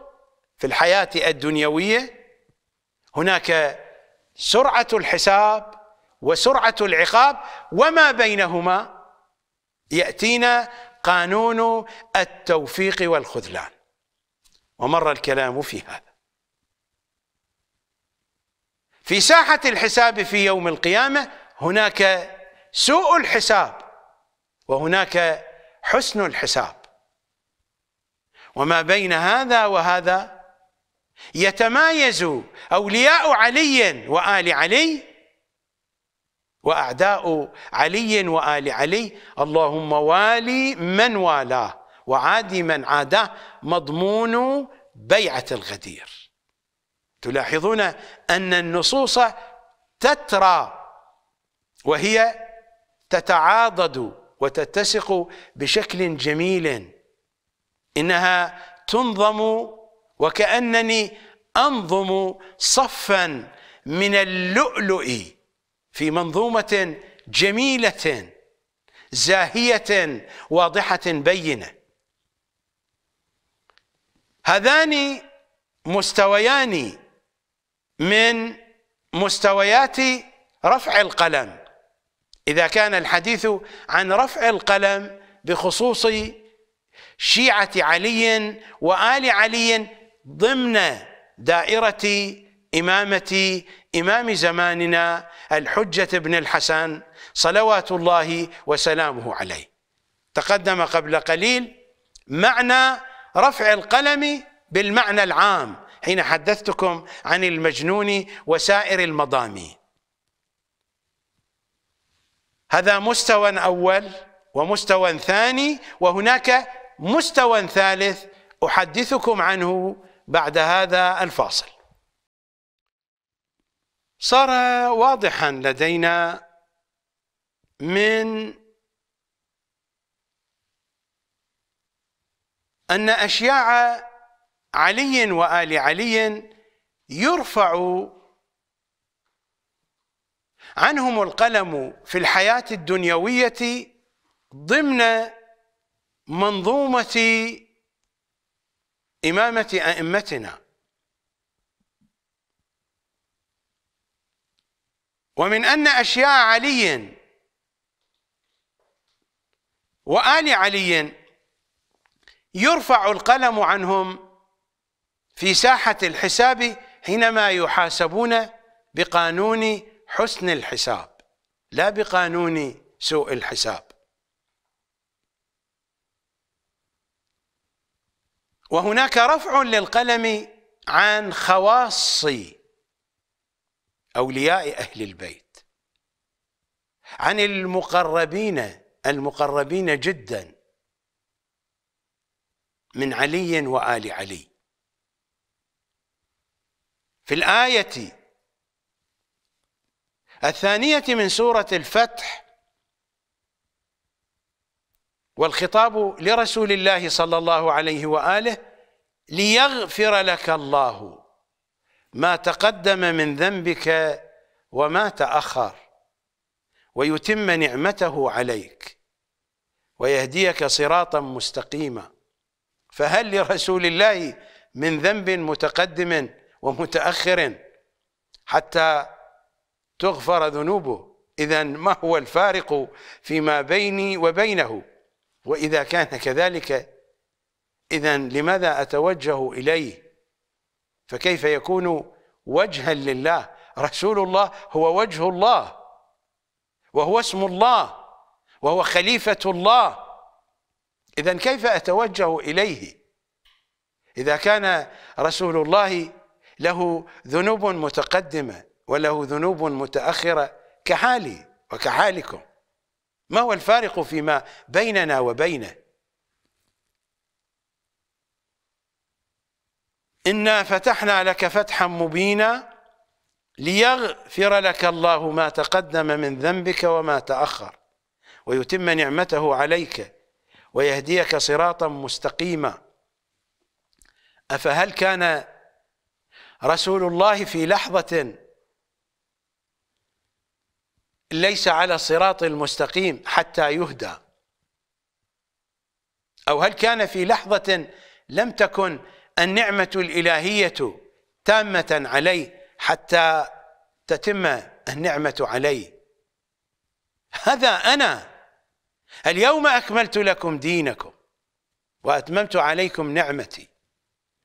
S1: في الحياة الدنيوية هناك سرعة الحساب وسرعة العقاب وما بينهما يأتينا قانون التوفيق والخذلان ومر الكلام في هذا في ساحة الحساب في يوم القيامة هناك سوء الحساب وهناك حسن الحساب وما بين هذا وهذا يتمايز أولياء علي وآل علي وأعداء علي وآل علي اللهم والي من والاه وعادي من عاداه مضمون بيعة الغدير تلاحظون أن النصوص تترى وهي تتعاضد وتتسق بشكل جميل إنها تنظم وكأنني أنظم صفا من اللؤلؤ في منظومة جميلة زاهية واضحة بينة هذان مستويان من مستويات رفع القلم إذا كان الحديث عن رفع القلم بخصوص شيعة علي وآل علي ضمن دائرة إمامة إمام زماننا الحجة بن الحسن صلوات الله وسلامه عليه تقدم قبل قليل معنى رفع القلم بالمعنى العام حين حدثتكم عن المجنون وسائر المضامي هذا مستوى أول ومستوى ثاني وهناك مستوى ثالث أحدثكم عنه بعد هذا الفاصل صار واضحا لدينا من أن اشياء علي وآل علي يرفع عنهم القلم في الحياة الدنيوية ضمن منظومة إمامة أئمتنا ومن أن أشياء علي وآل علي يرفع القلم عنهم في ساحة الحساب حينما يحاسبون بقانون حسن الحساب لا بقانون سوء الحساب وهناك رفع للقلم عن خواص أولياء أهل البيت عن المقربين المقربين جدا من علي وآل علي في الآية الثانية من سورة الفتح والخطاب لرسول الله صلى الله عليه وآله ليغفر لك الله ما تقدم من ذنبك وما تأخر ويتم نعمته عليك ويهديك صراطا مستقيما فهل لرسول الله من ذنب متقدم ومتأخر حتى تغفر ذنوبه إذا ما هو الفارق فيما بيني وبينه وإذا كان كذلك إذا لماذا أتوجه إليه فكيف يكون وجها لله رسول الله هو وجه الله وهو اسم الله وهو خليفة الله إذا كيف أتوجه إليه إذا كان رسول الله له ذنوب متقدمة وله ذنوب متأخرة كحالي وكحالكم ما هو الفارق فيما بيننا وبينه إنا فتحنا لك فتحا مبينا ليغفر لك الله ما تقدم من ذنبك وما تأخر ويتم نعمته عليك ويهديك صراطا مستقيما أفهل كان رسول الله في لحظة ليس على الصراط المستقيم حتى يهدى أو هل كان في لحظة لم تكن النعمة الإلهية تامة عليه حتى تتم النعمة عليه هذا أنا اليوم أكملت لكم دينكم وأتممت عليكم نعمتي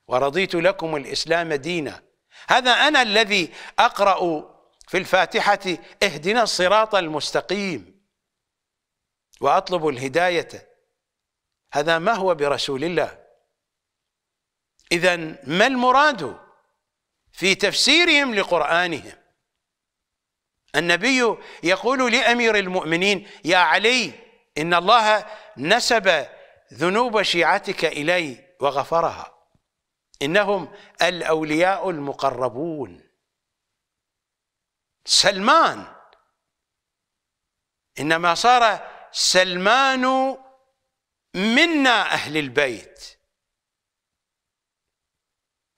S1: ورضيت لكم الإسلام دينا هذا أنا الذي أقرأ في الفاتحة اهدنا الصراط المستقيم وأطلب الهداية هذا ما هو برسول الله إذا ما المراد في تفسيرهم لقرآنهم النبي يقول لأمير المؤمنين يا علي إن الله نسب ذنوب شيعتك إلي وغفرها إنهم الأولياء المقربون سلمان إنما صار سلمان منا أهل البيت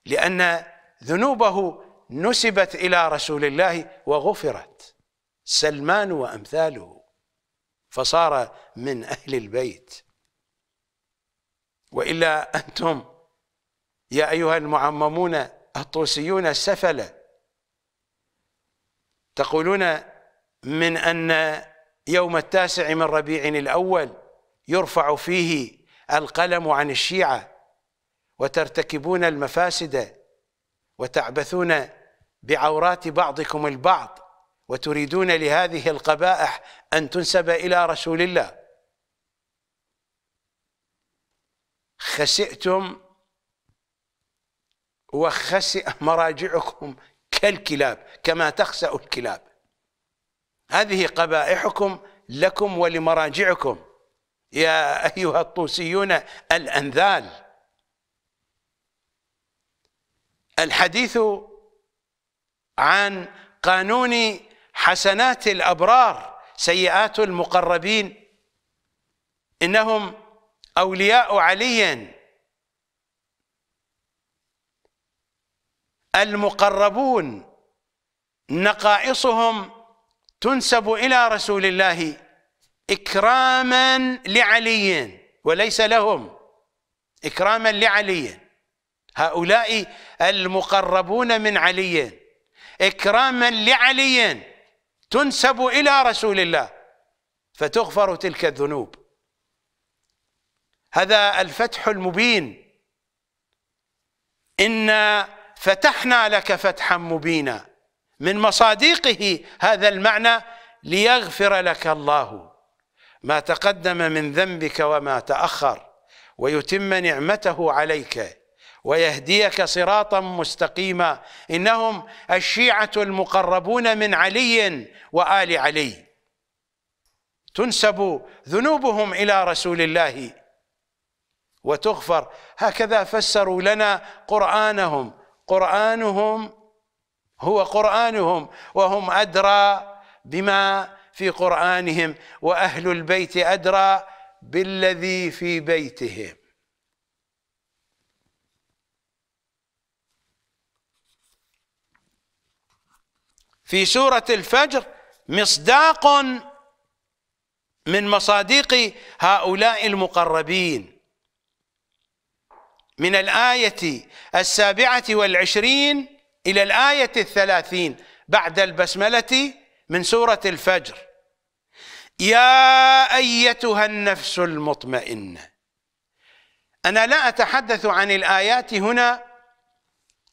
S1: لأن ذنوبه نسبت إلى رسول الله وغفرت سلمان وأمثاله فصار من أهل البيت وإلا أنتم يا أيها المعممون الطوسيون السفلة تقولون من أن يوم التاسع من ربيع الأول يرفع فيه القلم عن الشيعة وترتكبون المفاسد وتعبثون بعورات بعضكم البعض وتريدون لهذه القبائح أن تنسب إلى رسول الله خسئتم وخسئ مراجعكم كالكلاب كما تخسأ الكلاب هذه قبائحكم لكم ولمراجعكم يا أيها الطوسيون الأنذال الحديث عن قانون حسنات الأبرار سيئات المقربين إنهم أولياء علي المقربون نقائصهم تنسب إلى رسول الله إكراما لعلي وليس لهم إكراما لعلي هؤلاء المقربون من علي إكراما لعلي تنسب إلى رسول الله فتغفر تلك الذنوب هذا الفتح المبين إن فتحنا لك فتحا مبينا من مصادقه هذا المعنى ليغفر لك الله ما تقدم من ذنبك وما تأخر ويتم نعمته عليك ويهديك صراطا مستقيما إنهم الشيعة المقربون من علي وآل علي تنسب ذنوبهم إلى رسول الله وتغفر هكذا فسروا لنا قرآنهم قرآنهم هو قرآنهم وهم أدرى بما في قرآنهم وأهل البيت أدرى بالذي في بيتهم في سورة الفجر مصداق من مصادق هؤلاء المقربين من الآية السابعة والعشرين إلى الآية الثلاثين بعد البسملة من سورة الفجر يا أيتها النفس المطمئنة أنا لا أتحدث عن الآيات هنا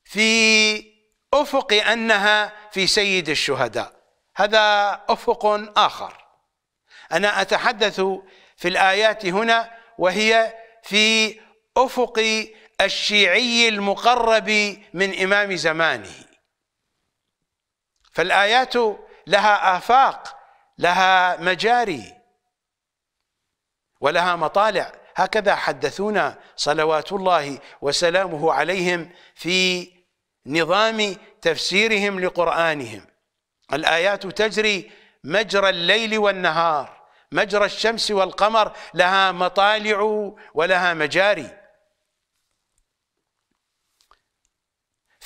S1: في أفق أنها في سيد الشهداء هذا أفق آخر أنا أتحدث في الآيات هنا وهي في افق الشيعي المقرب من إمام زمانه فالآيات لها آفاق لها مجاري ولها مطالع هكذا حدثونا صلوات الله وسلامه عليهم في نظام تفسيرهم لقرآنهم الآيات تجري مجرى الليل والنهار مجرى الشمس والقمر لها مطالع ولها مجاري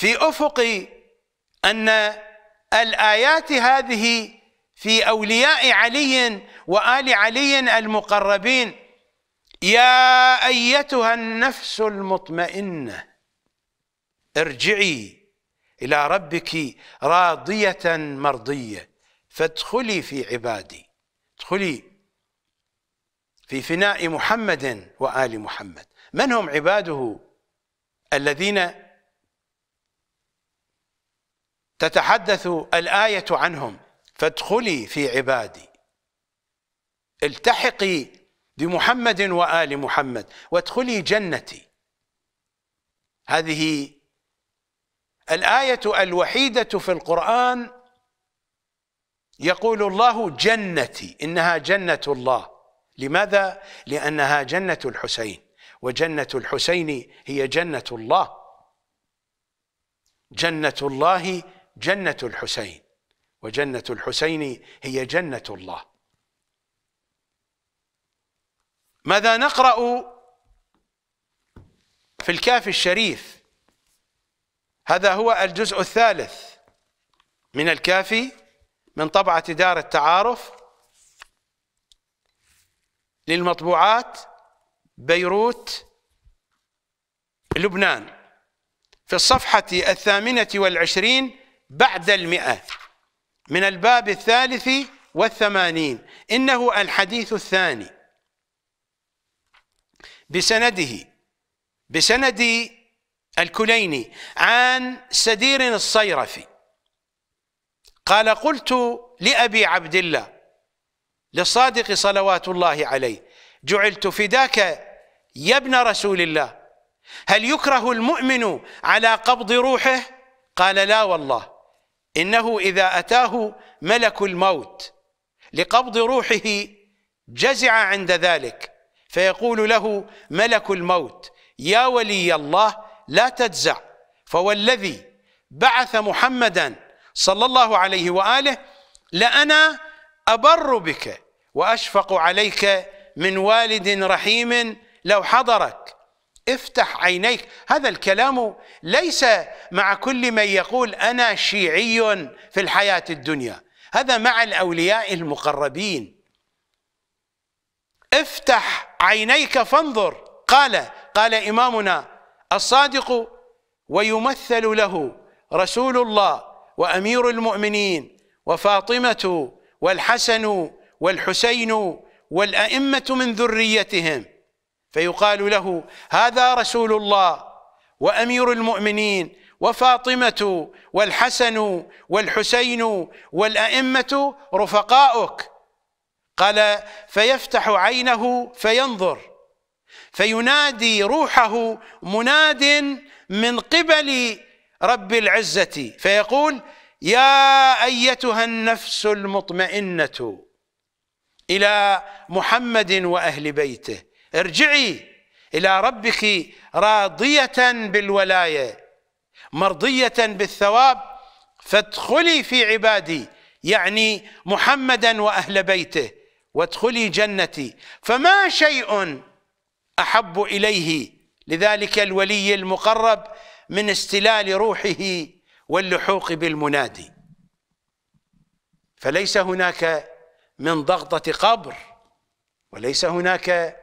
S1: في افقي ان الايات هذه في اولياء علي وال علي المقربين يا ايتها النفس المطمئنه ارجعي الى ربك راضيه مرضيه فادخلي في عبادي ادخلي في فناء محمد وال محمد من هم عباده الذين تتحدث الآية عنهم فادخلي في عبادي التحقي بمحمد وآل محمد وادخلي جنتي هذه الآية الوحيدة في القرآن يقول الله جنتي إنها جنة الله لماذا؟ لأنها جنة الحسين وجنة الحسين هي جنة الله جنة الله جنة الحسين وجنة الحسين هي جنة الله ماذا نقرأ في الكافي الشريف هذا هو الجزء الثالث من الكافي من طبعة دار التعارف للمطبوعات بيروت لبنان في الصفحة الثامنة والعشرين بعد المئة من الباب الثالث والثمانين إنه الحديث الثاني بسنده بسند الكليني عن سدير الصيرفي قال قلت لأبي عبد الله للصادق صلوات الله عليه جعلت فداك يا ابن رسول الله هل يكره المؤمن على قبض روحه قال لا والله إنه إذا أتاه ملك الموت لقبض روحه جزع عند ذلك فيقول له ملك الموت يا ولي الله لا تجزع فوالذي بعث محمدا صلى الله عليه واله لأنا أبر بك وأشفق عليك من والد رحيم لو حضرك افتح عينيك هذا الكلام ليس مع كل من يقول انا شيعي في الحياه الدنيا هذا مع الاولياء المقربين افتح عينيك فانظر قال قال امامنا الصادق ويمثل له رسول الله وامير المؤمنين وفاطمه والحسن والحسين والائمه من ذريتهم فيقال له هذا رسول الله وامير المؤمنين وفاطمه والحسن والحسين والائمه رفقاؤك قال فيفتح عينه فينظر فينادي روحه مناد من قبل رب العزه فيقول يا ايتها النفس المطمئنه الى محمد واهل بيته ارجعي إلى ربك راضية بالولاية مرضية بالثواب فادخلي في عبادي يعني محمدا وأهل بيته وادخلي جنتي فما شيء أحب إليه لذلك الولي المقرب من استلال روحه واللحوق بالمنادي فليس هناك من ضغطة قبر وليس هناك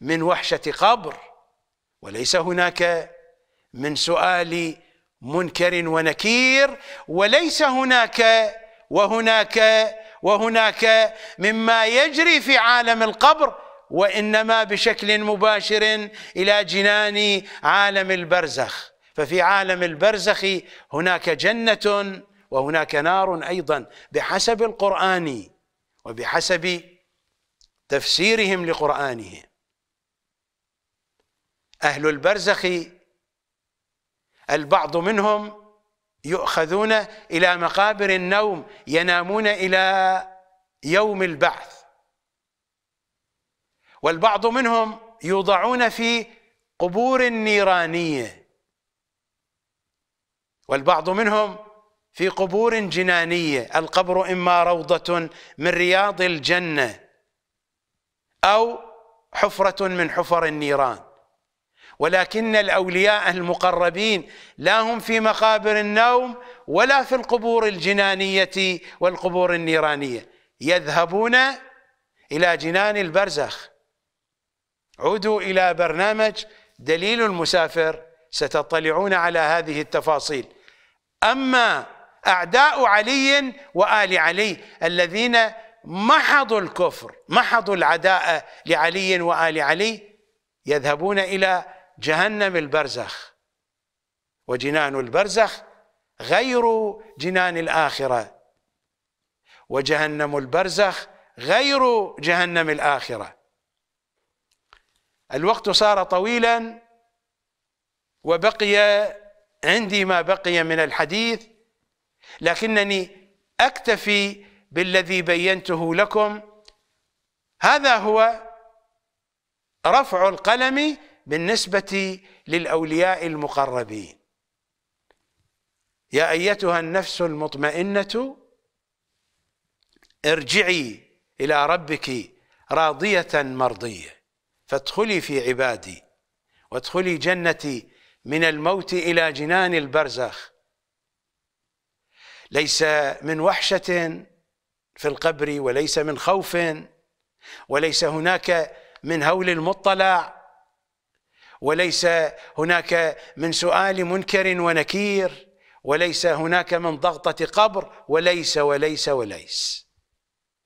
S1: من وحشة قبر وليس هناك من سؤال منكر ونكير وليس هناك وهناك وهناك مما يجري في عالم القبر وإنما بشكل مباشر إلى جنان عالم البرزخ ففي عالم البرزخ هناك جنة وهناك نار أيضا بحسب القرآن وبحسب تفسيرهم لقرآنهم أهل البرزخ البعض منهم يؤخذون إلى مقابر النوم ينامون إلى يوم البعث والبعض منهم يوضعون في قبور نيرانية والبعض منهم في قبور جنانية القبر إما روضة من رياض الجنة أو حفرة من حفر النيران ولكن الأولياء المقربين لا هم في مقابر النوم ولا في القبور الجنانية والقبور النيرانية يذهبون إلى جنان البرزخ عودوا إلى برنامج دليل المسافر ستطلعون على هذه التفاصيل أما أعداء علي وآل علي الذين محضوا الكفر محضوا العداء لعلي وآل علي يذهبون إلى جهنم البرزخ وجنان البرزخ غير جنان الآخرة وجهنم البرزخ غير جهنم الآخرة الوقت صار طويلا وبقي عندي ما بقي من الحديث لكنني أكتفي بالذي بينته لكم هذا هو رفع القلم بالنسبة للأولياء المقربين يا أيتها النفس المطمئنة ارجعي إلى ربك راضية مرضية فادخلي في عبادي وادخلي جنتي من الموت إلى جنان البرزخ ليس من وحشة في القبر وليس من خوف وليس هناك من هول المطلع وليس هناك من سؤال منكر ونكير وليس هناك من ضغطة قبر وليس وليس وليس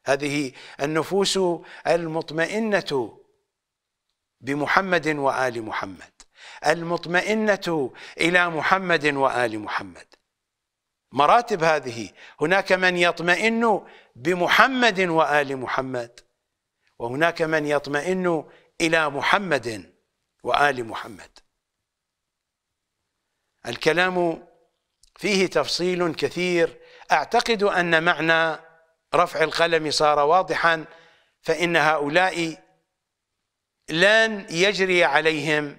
S1: هذه النفوس المطمئنة بمحمد وآل محمد المطمئنة إلى محمد وآل محمد مراتب هذه هناك من يطمئن بمحمد وآل محمد وهناك من يطمئن إلى محمد وآل محمد الكلام فيه تفصيل كثير أعتقد أن معنى رفع القلم صار واضحا فإن هؤلاء لن يجري عليهم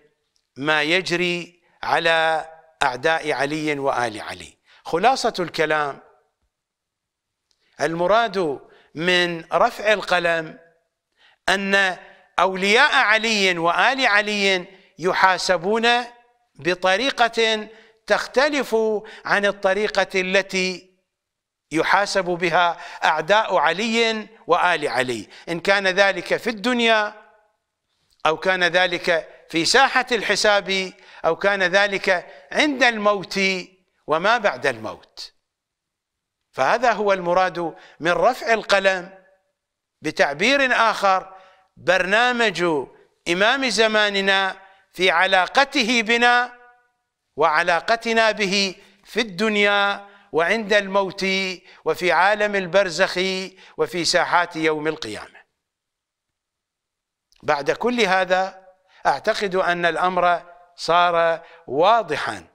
S1: ما يجري على أعداء علي وآل علي خلاصة الكلام المراد من رفع القلم أن أولياء علي وآل علي يحاسبون بطريقة تختلف عن الطريقة التي يحاسب بها أعداء علي وآل علي إن كان ذلك في الدنيا أو كان ذلك في ساحة الحساب أو كان ذلك عند الموت وما بعد الموت فهذا هو المراد من رفع القلم بتعبير آخر برنامج إمام زماننا في علاقته بنا وعلاقتنا به في الدنيا وعند الموت وفي عالم البرزخ وفي ساحات يوم القيامة بعد كل هذا أعتقد أن الأمر صار واضحا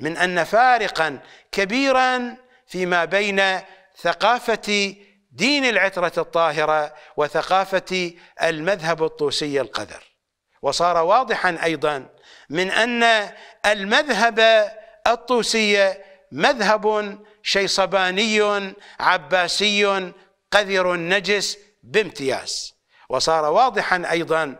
S1: من أن فارقا كبيرا فيما بين ثقافة دين العترة الطاهرة وثقافة المذهب الطوسي القذر وصار واضحا أيضا من أن المذهب الطوسي مذهب شيصباني عباسي قذر نجس بامتياز وصار واضحا أيضا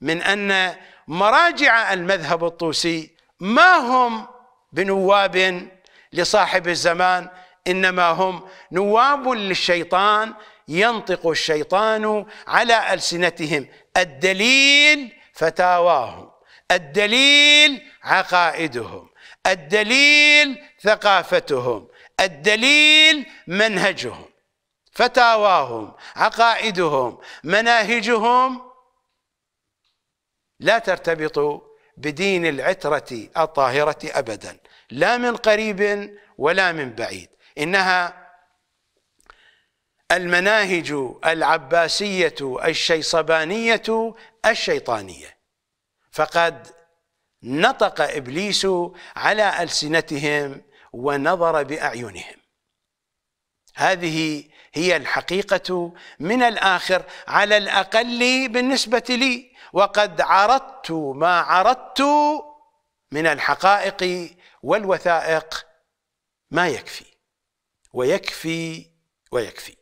S1: من أن مراجع المذهب الطوسي ما هم بنواب لصاحب الزمان انما هم نواب للشيطان ينطق الشيطان على السنتهم الدليل فتاواهم الدليل عقائدهم الدليل ثقافتهم الدليل منهجهم فتاواهم عقائدهم مناهجهم لا ترتبط بدين العترة الطاهرة أبدا لا من قريب ولا من بعيد إنها المناهج العباسية الشيصبانية الشيطانية فقد نطق إبليس على ألسنتهم ونظر بأعينهم هذه هي الحقيقة من الآخر على الأقل بالنسبة لي وقد عرضت ما عرضت من الحقائق والوثائق ما يكفي ويكفي ويكفي